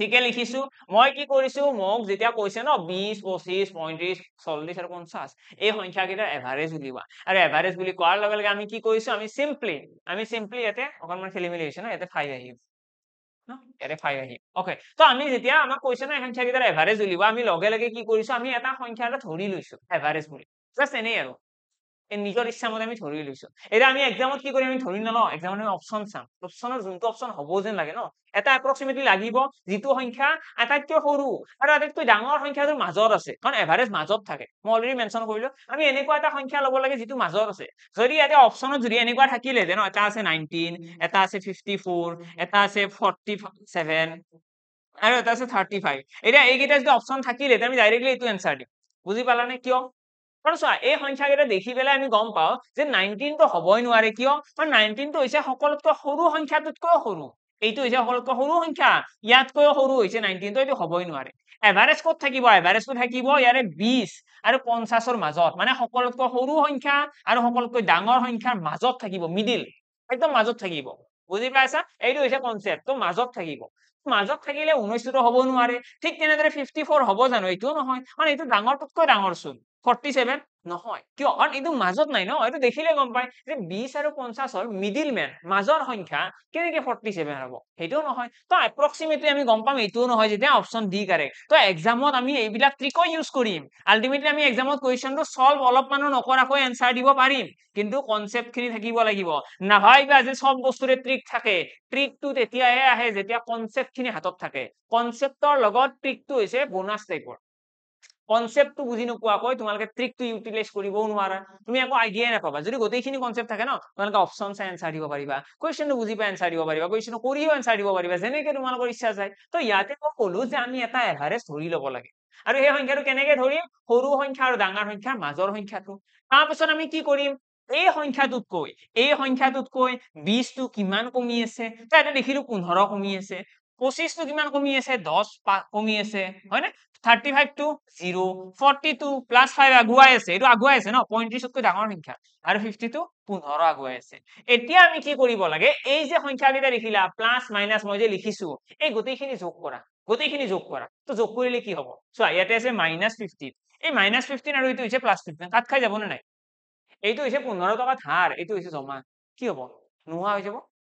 ঠিকে লিখিছো মই কি কৰিছো মোক যেতিয়া কৈছে ন বিশ 25 পয়ত্ৰিশ চল্লিশ আৰু 50 এই সংখ্যা কিটা এভাৰেজ লিবা আৰু এভাৰেজ বুলি কোৱাৰ লগে লগে আমি কি কৰিছো আমি সিম্পলি আমি সিম্পলি ইয়াতে অকন খেলি মেলি হৈছে ন ইয়াতে 5 আহিব ন এৰে 5 আহিব ওকে তো আমি যেতিয়া আমাক কৈছে ন এই সংখ্যা কেইটাৰ এভাৰেজ উলিওৱা আমি লগে লগে কি কৰিছো আমি এটা সংখ্যা এটা ধৰি লৈছো এভাৰেজ বুলি জাস্ট এনেই আৰু নিজৰ ইচ্ছা মতে আমি ধৰি লৈছো এতিয়া আমি এক্সামত কি কৰিম আমি ধৰি নলওঁ এক্সামত আমি অপশ্যন চাম অপশ্যনৰ যোনটো অপশ্যন হ'ব যেন লাগে ন এটা এপ্ৰক্সিমেটলি লাগিব যিটো সংখ্যা আটাইতকৈ সৰু আৰু আটাইতকৈ ডাঙৰ সংখ্যাটোৰ মাজত আছে কাৰণ এভাৰেজ মাজত থাকে মই অলৰেডি মেনশ্যন কৰিলো আমি এনেকুৱা এটা সংখ্যা ল'ব লাগে যিটো মাজত আছে যদি এতিয়া অপশ্যনত যদি এনেকুৱা থাকিলে যে ন এটা আছে নাইনটিন এটা আছে ফিফটি ফ'ৰ এটা আছে ফৰ্টি ছেভেন আৰু এটা আছে থাৰ্টি ফাইভ এতিয়া এইকেইটা যদি অপশ্যন থাকিলে আমি ডাইৰেক্টলি এইটো এনচাৰ দিম বুজি পালানে কিয় কাৰণ চোৱা এই সংখ্যা কেইটা দেখি পেলাই আমি গম পাওঁ যে নাইনটিনটো হবই নোৱাৰে কিয় কাৰণ নাইনটিনটো হৈছে সকলোতকৈ সৰু সংখ্যাটোতকৈও সৰু এইটো হৈছে সকলোতকৈ সৰু সংখ্যা ইয়াতকৈও সৰু হৈছে নাইনটিনটো এইটো হবই নোৱাৰে এভাৰেজ ক'ত থাকিব এভাৰেজটো থাকিব ইয়াৰে বিশ আৰু পঞ্চাশৰ মাজত মানে সকলোতকৈ সৰু সংখ্যা আৰু সকলোতকৈ ডাঙৰ সংখ্যাৰ মাজত থাকিব মিডিল একদম মাজত থাকিব বুজি পাইছা এইটো হৈছে কনচেপ্ট মাজত থাকিব মাজত থাকিলে ঊনৈশটো হব নোৱাৰে ঠিক তেনেদৰে ফিফটি ফ'ৰ হব জানো এইটোও নহয় মানে এইটো ডাঙৰটোতকৈ ডাঙৰ চোন ফৰ্টি ছেভেন নহয় কিয় কাৰণ এইটো মাজত নাই ন এইটো দেখিলে গম পায় যে বিশ আৰু পঞ্চাছৰ মিডিল মেন মাজৰ সংখ্যা কেনেকে ফৰ্টি ছেভেন হব সেইটোও নহয় তো এপ্ৰক্সিমেটলি আমি গম পাম এইটোও নহয় যেতিয়া অপশ্যন ডি কাৰেক্ট তো এক্সামত আমি এইবিলাক ট্ৰিকো ইউজ কৰিম আল্টিমেটলি আমি এক্সামত কুৱেশ্যনটো চল্ভ অলপমানো নকৰাকৈ এনচাৰ দিব পাৰিম কিন্তু খিনি থাকিব লাগিব নাভাবিবা যে চব বস্তুৰে ট্ৰিক থাকে ট্ৰিকটো তেতিয়াহে আহে যেতিয়া খিনি হাতত থাকে কনচেপ্টৰ লগত ট্ৰিকটো হৈছে বোনাছ টাইপৰ কনচেপ্টটো বুজি নোপোৱাকৈ তোমালোকে ট্ৰিকটো ইউটিলাইজ কৰিবও নোৱাৰা তুমি একো আইডিয়াই নাপাবা যদি গোটেইখিনি কনচেপ্ট থাকে ন তোমালোকে অপশ্যন চাই এনচাৰ দিব পাৰিবা কুৱেশ্যনটো বুজি পাই এনচাৰ দিব পাৰিবা কুৱেশ্যন কৰিও এনচাৰ দিব পাৰিবা যেনেকে তোমালোকৰ ইচ্ছা যায় তো ইয়াতে মই কলো যে আমি এটা এভাৰেষ্ট ধৰি ল'ব লাগে আৰু সেই সংখ্যাটো কেনেকে ধৰিম সৰু সংখ্যা আৰু ডাঙৰ সংখ্যাৰ মাজৰ সংখ্যাটো তাৰপিছত আমি কি কৰিম এই সংখ্যাটোতকৈ এই সংখ্যাটোতকৈ বিশটো কিমান কমি আছে তাতে দেখিলো পোন্ধৰ কমি আছে পঁচিশটো কিমান কমি আছে দহ কমি আছে হয়নে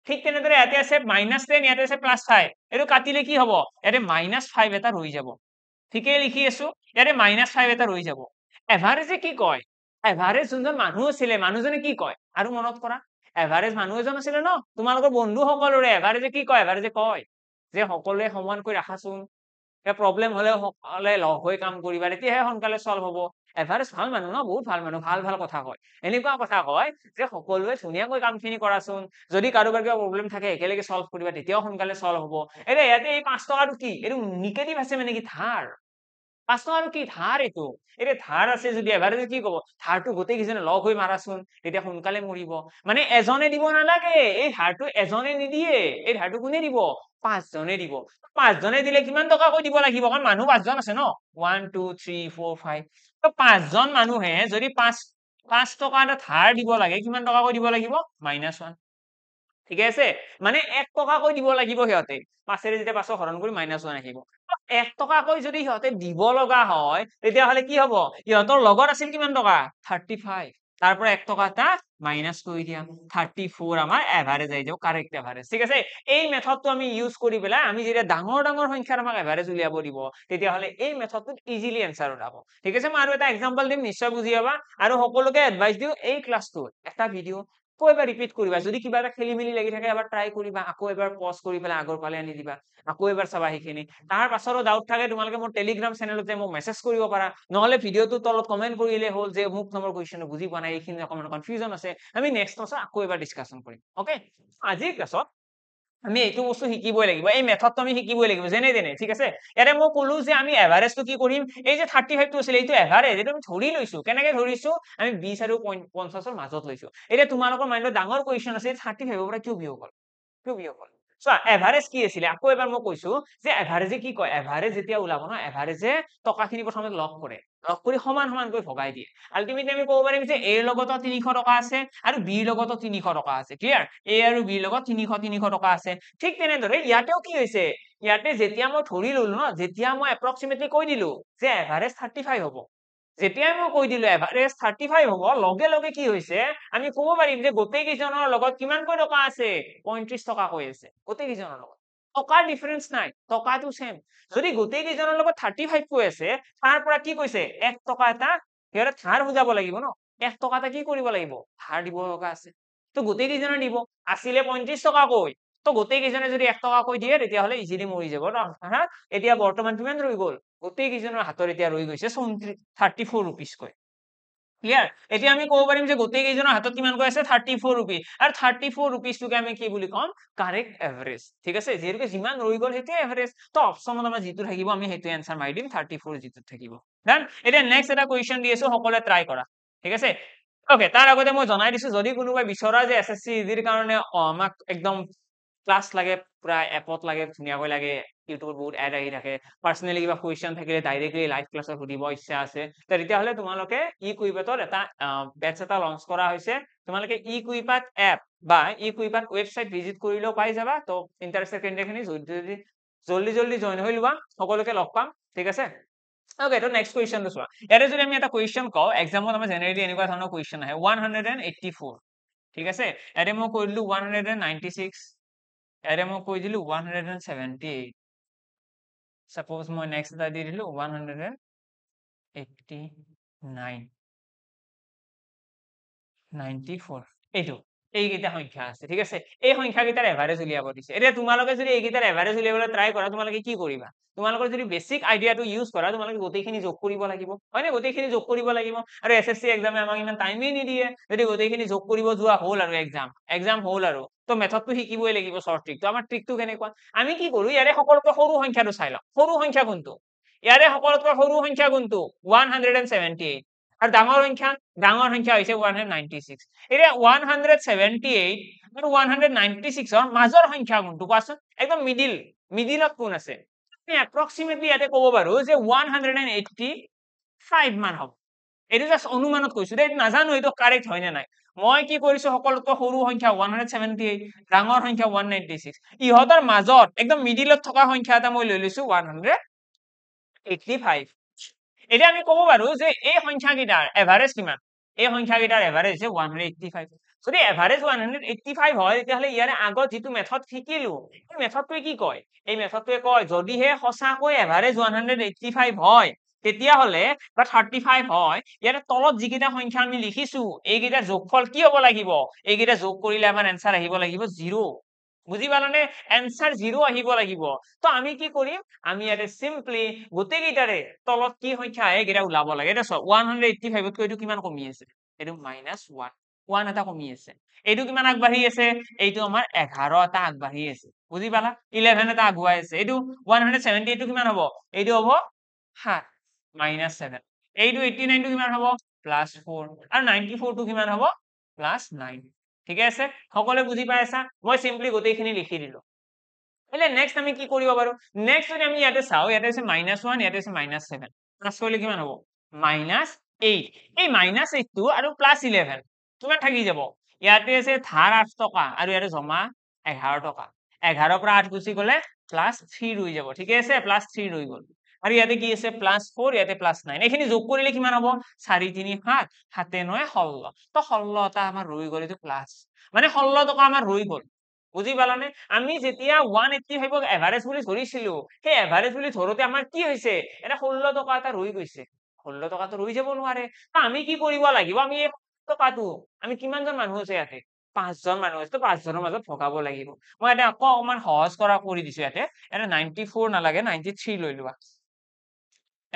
ঠিক তেনেদৰে ইয়াতে আছে মাইনাছ টেন ইয়াতে আছে প্লাছ ফাইভ এইটো কাটিলে কি হব ইয়াতে মাইনাছ ফাইভ এটা ৰৈ যাব ঠিকেই লিখি আছো ইয়াতে মাইনাস ফাইভ এটা ৰৈ যাব এভাৰেজে কি কয় এভাৰেজ যোনজন মানুহ আছিলে মানুহজনে কি কয় আৰু মনত কৰা এভাৰেজ মানুহ এজন আছিলে ন তোমালোকৰ বন্ধুসকলৰে এভাৰেজে কি কয় এভাৰেজে কয় যে সকলোৱে সমানকৈ ৰাখাচোন প্ৰব্লেম হ'লে সকলোৱে লগ হৈ কাম কৰিবা তেতিয়াহে সোনকালে চল্ভ হ'ব এভাৰেজ ভাল মানুহ ন বহুত ভাল মানুহ ভাল ভাল কথা কয় এনেকুৱা কথা কয় যে সকলোৱে ধুনীয়াকৈ কামখিনি কৰাচোন যদি কাৰোবাৰ কিবা প্ৰব্লেম থাকে একেলগে চল্ভ কৰিবা তেতিয়াও সোনকালে চল্ভ হ'ব এতিয়া ইয়াতে এই পাঁচ টকাটো কি এইটো নিগেটিভ আছে মানে কি ধাৰ পাঁচ টকা আৰু কি ধাৰ এইটো এতিয়া ধাৰ আছে যদি এভাৰেজ কি ক'ব ধাৰটো গোটেইকেইজনে লগ হৈ মাৰাচোন তেতিয়া সোনকালে মৰিব মানে এজনে দিব নালাগে এই ধাৰটো এজনে নিদিয়ে এই ধাৰটো কোনে দিব পাঁচজনে দিব পাঁচজনে দিলে কিমান টকাকৈ দিব লাগিব কাৰণ মানুহ পাঁচজন আছে ন one two three four five ত' পাঁচজন মানুহে যদি পাঁচ পাঁচ টকা এটা ধাৰ দিব লাগে কিমান টকাকৈ দিব লাগিব মাইনাছ ওৱান ঠিকে আছে মানে এক টকাকৈ দিব লাগিব সিহঁতে পাঁচেৰে যেতিয়া পাঁচশ হৰণ কৰি মাইনাছ ওৱান আহিব এক টকাকৈ যদি সিহঁতে দিব লগা হয় তেতিয়াহ'লে কি হ'ব সিহঁতৰ লগত আছিল কিমান টকা থাৰ্টি ফাইভ তাৰ পৰা এক টকা এটা মাইনাছ কৰি দিয়া থাৰ্টি ফ'ৰ আমাৰ এভাৰেজ আহি যাব কাৰেক্ট এভাৰেজ ঠিক আছে এই মেথডটো আমি ইউজ কৰি পেলাই আমি যেতিয়া ডাঙৰ ডাঙৰ সংখ্যাত আমাক এভাৰেজ উলিয়াব দিব তেতিয়াহ'লে এই মেথডটোত ইজিলি এনচাৰ ওলাব ঠিক আছে মই আৰু এটা এক্সাম্পল দিম নিশ্চয় বুজি পাবা আৰু সকলোকে এডভাইচ দিওঁ এই ক্লাছটোত এটা ভিডিঅ' আকৌ এবাৰ ৰিপিট কৰিবা যদি কিবা এটা খেলিমেলি লাগি থাকে এবাৰ ট্ৰাই কৰিবা আকৌ এবাৰ পজ কৰি পেলাই আগৰ ফালে আনি দিবা আকৌ এবাৰ চাবা সেইখিনি তাৰ পাছতো ডাউট থাকে তোমালোকে মোৰ টেলিগ্ৰাম চেনেলতে মোক মেছেজ কৰিব পাৰা নহ'লে ভিডিঅ'টো তলত কমেণ্ট কৰিলে হ'ল যে মোক নম্বৰ কুৱেশ্যন বুজি পোৱা নাই এইখিনি অকণমান কনফিউজন আছে আমি নেক্সট ক্লাছত আকৌ এবাৰ ডিছকাশ্যন কৰিম অ'কে আজিৰ ক্লাছত আমি এইটো বস্তু শিকিবই লাগিব এই মেথডটো আমি শিকিবই লাগিব যেনে তেনে ঠিক আছে ইয়াতে মই কলো যে আমি এভাৰেজটো কি কৰিম এই যে থাৰ্টি ফাইভটো আছিলে এইটো এভাৰেজ এইটো আমি ধৰি লৈছো কেনেকে ধৰিছো আমি বিশ আৰু পঞ্চাছৰ মাজত লৈছো এতিয়া তোমালোকৰ মাইণ্ডত ডাঙৰ কুৱেশ্যন আছে থাৰ্টি ফাইভৰ পৰা কিয় বিয়োগ হ'ল কিয় বিয়োগ হ'ল চোৱা এভাৰেজ কি আছিলে আকৌ এবাৰ মই কৈছো যে এভাৰেজে কি কয় এভাৰেজ যেতিয়া ওলাব ন এভাৰেজে টকাখিনি প্ৰথমে লক কৰে লক কৰি সমান সমানকৈ ভগাই দিয়ে আল্টিমেটলি আমি ক'ব পাৰিম যে এৰ লগতো তিনিশ টকা আছে আৰু বিৰ লগতো তিনিশ টকা আছে ক্লিয়াৰ এ আৰু বিৰ লগত তিনিশ তিনিশ টকা আছে ঠিক তেনেদৰে ইয়াতেও কি হৈছে ইয়াতে যেতিয়া মই ধৰি ললো ন যেতিয়া মই এপ্ৰক্সিমেটলি কৈ দিলো যে এভাৰেজ থাৰ্টি ফাইভ হ'ব যেতিয়াই মই কৈ দিলো এভাৰেজ থাৰ্টি ফাইভ হব লগে লগে কি হৈছে আমি কব পাৰিম যে গোটেইকেইজনৰ লগত কিমানকৈ টকা আছে পঁয়ত্ৰিশ টকা কৈ আছে গোটেইকেইজনৰ লগত টকাৰ ডিফাৰেঞ্চ নাই টকাটো চেম যদি গোটেইকেইজনৰ লগত থাৰ্টি ফাইভ কৈ আছে তাৰ পৰা কি কৈছে এক টকা এটা সিহঁতে হাৰ বুজাব লাগিব ন এক টকা এটা কি কৰিব লাগিব হাৰ দিব লগা আছে ত' গোটেইকেইজনে দিব আছিলে টকা কৈ ত' গোটেইকেইজনে যদি এক টকা কৈ দিয়ে তেতিয়াহ'লে ইজিলি মৰি যাব ন হা এতিয়া বৰ্তমান কিমান ৰৈ গ'ল গোটেইকেইজনৰ হাতত এতিয়া ৰৈ গৈছে চৌত্ৰিছ থাৰ্টি ফ'ৰ ৰুপিজকৈ ক্লিয়াৰ এতিয়া আমি ক'ব পাৰিম যে গোটেইকেইজনৰ হাতত কিমান কৈ আছে থাৰ্টি ফ'ৰ ৰুপিজ আৰু থাৰ্টি ফ'ৰ ৰুপিজটোকে আমি কি বুলি ক'ম কাৰেক্ট এভাৰেজ ঠিক আছে যিহেতুকে যিমান ৰৈ গ'ল সেইটোৱে এভাৰেজ তো অপশ্যনত আমাৰ যিটো থাকিব আমি সেইটোৱে এনচাৰ মাৰি দিম থাৰ্টি ফ'ৰ যিটো থাকিব ডান এতিয়া নেক্সট এটা কুৱেশ্যন দি আছো সকলোৱে ট্ৰাই কৰা ঠিক আছে অ'কে তাৰ আগতে মই জনাই দিছো যদি কোনোবাই বিচৰা যে এছ এছ চি ইজিৰ কাৰণে আমাক একদম ক্লাছ লাগে পুৰা এপত লাগে ধুনিয়াকৈ লাগে ইউটিউবৰ বহুত এড আহি থাকে পার্সোনেলি কিবা কুয়েশ্যন থাকিলে ডাইরেক্টলি লাইভ ক্লাসত সুধিব ইচ্ছা আছে তো তেতিয়াহলে তোমালোকে ই কুইপেটর এটা বেচ এটা লঞ্চ কৰা হৈছে তোমালোকে ই কুইপাট এপ বা ই কুইপাত ওয়েবসাইট ভিজিট করলেও পাই যাবা তো ইন্টারেস্টেড কেন্দ্রখানি যদি জলদি জলদি জয়েন হৈ লোবা সকলোকে লগ পাম ঠিক আছে ওকে তো নেক্সট কুয়েশ্যনটো চোৱা ইয়াতে যদি আমি এটা কুয়েশ্যন কওঁ এক্সামত আমাৰ জেনেৰেলি এনেকুৱা ধৰণৰ কুয়েশ্যন আহে one hundred and eighty four ঠিক আছে ইয়াতে মই কৰিলোঁ one hundred and ninety six एरे मैं कह दिल one hundred and seventy eight suppose मैं नेक्स्ट एट दिल one hundred and eighty nine ninety four এইকেইটা সংখ্যা আছে ঠিক আছে এই সংখ্যাকেইটাৰ এভাৰেজ উলিয়াব দিছে এতিয়া তোমালোকে যদি এইকেইটাৰ এভাৰেজ উলিয়াবলৈ ট্ৰাই কৰা তোমালোকে কি কৰিবা তোমালোকৰ যদি বেছিক আইডিয়াটো ইউজ কৰা তোমালোকে গোটেইখিনি যোগ কৰিব লাগিব হয়নে গোটেইখিনি যোগ কৰিব লাগিব আৰু এছ এছ চি একজামে আমাক ইমান টাইমেই নিদিয়ে যদি গোটেইখিনি যোগ কৰিব যোৱা হ'ল আৰু একজাম একজাম হ'ল আৰু তো মেথডটো শিকিবই লাগিব চৰ্ট ট্ৰিকটো আমাৰ ট্ৰিকটো কেনেকুৱা আমি কি কৰোঁ ইয়াৰে সকলোতকৈ সৰু সংখ্যাটো চাই লওঁ সৰু সংখ্যা কোনটো ইয়াৰে সকলোতকৈ সৰু সংখ্যা কোনটো one hundred and seventy eight আৰু ডাঙৰ সংখ্যা ডাঙৰ সংখ্যা হৈছে ওৱান হাণ্ড্ৰেড নাইণ্টি ছিক্স আৰু ওৱান হাণ্ড্ৰেড মাজৰ সংখ্যা কোনটো কোৱাচোন একদম মিডিল মিডিলত কোন আছে এপ্ৰক্সিমেটলি ইয়াতে ক'ব পাৰোঁ যে ওৱান হাণ্ড্ৰেড মান হ'ব এইটো জাষ্ট অনুমানত কৈছো দেই নাজানো এইটো কাৰেক্ট হয়নে নাই মই কি কৰিছো সকলোতকৈ সৰু সংখ্যা ওৱান হাণ্ড্ৰেড ডাঙৰ সংখ্যা ওৱান ইহঁতৰ মাজত একদম মিডিলত থকা সংখ্যা এটা মই লৈ লৈছোঁ ওৱান হাণ্ড্ৰেড এতিয়া আমি কব পাৰো যে এই সংখ্যাকেইটাৰ এভাৰেজ কিমান এই সংখ্যাকেইটাৰ এভাৰেজ হৈছে ওৱান হাণ্ড্ৰেড এইটি ফাইভ যদি average one hundred eighty five হয় তেতিয়াহ'লে ইয়াৰে আগত যিটো মেথড শিকিলো সেই মেথডটোৱে কি কয় এই মেথডটোৱে কয় যদিহে সঁচাকৈ average one hundred eighty five হয় তেতিয়াহ'লে বা থাৰ্টি ফাইভ হয় ইয়াৰে তলত যিকেইটা সংখ্যা আমি লিখিছো এইকেইটা যোগফল কি হ'ব লাগিব এইকেইটা যোগ কৰিলে আমাৰ এনচাৰ আহিব লাগিব জিৰ' বুজি পালানে এনসার জিরো আহিব লাগিব তো আমি কি করিম আমি এটা সিম্পলি গোটে তলত কি সংখ্যা আহে গিটা উলাব লাগে এটা সব 185 তকৈ এটো কিমান কমি আছে এটো মাইনাস 1 1 এটা কমি আছে এটো কিমান আগবাহি আছে এইটো আমার 11 এটা আগবাহি আছে বুজি পালা 11 এটা আগুয়া আছে এটো 170 এটো কিমান হব এইটো হব সাত মাইনাস 7 এইটো 89 টো কিমান হব প্লাস 4 আর 94 টো কিমান হব প্লাস 9 ঠিকে আছে সকলোৱে বুজি পাই আছা মই সিম্পলি গোটেইখিনি লিখি দিলো এলে নেক্সট আমি কি কৰিব পাৰো নেক্সট আমি ইয়াতে চাও ইয়াতে আছে -1 ইয়াতে আছে -7 প্লাস কৰিলে কিমান হ'ব -8 এই -8 টো আৰু প্লাস 11 কিমান থাকি যাব ইয়াতে আছে ধাৰ 8 টকা আৰু ইয়াতে জমা 11 টকা 11 পৰা 8 গুছি গলে প্লাস 3 ৰৈ যাব ঠিকে আছে প্লাস 3 ৰৈ গ'ল আৰু ইয়াতে কি আছে প্লাছ ফ'ৰ ইয়াতে প্লাছ নাইন এইখিনি যোগ কৰিলে কিমান হ'ব চাৰি তিনি সাত সাতে নয় ষোল্ল তো ষোল্ল আমাৰ ৰৈ গ'ল এইটো প্লাছ মানে ষোল্ল টকা আমাৰ ৰৈ গ'ল বুজি পালানে আমি যেতিয়া ওৱান এইটি ফাইভক এভাৰেজ বুলি ধৰিছিলো সেই এভাৰেজ বুলি ধৰোঁতে আমাৰ কি হৈছে এটা ষোল্ল টকা এটা ৰৈ গৈছে ষোল্ল টকাটো ৰৈ যাব নোৱাৰে ত আমি কি কৰিব লাগিব আমি এই টকাটো আমি কিমানজন মানুহ আছে ইয়াতে পাঁচজন মানুহ আছে তো পাঁচজনৰ মাজত ভগাব লাগিব মই ইয়াতে আকৌ অকমান সহজ কৰা কৰি দিছো ইয়াতে এটা নাইনটি ফ'ৰ নালাগে নাইনটি থ্ৰী লৈ লোৱা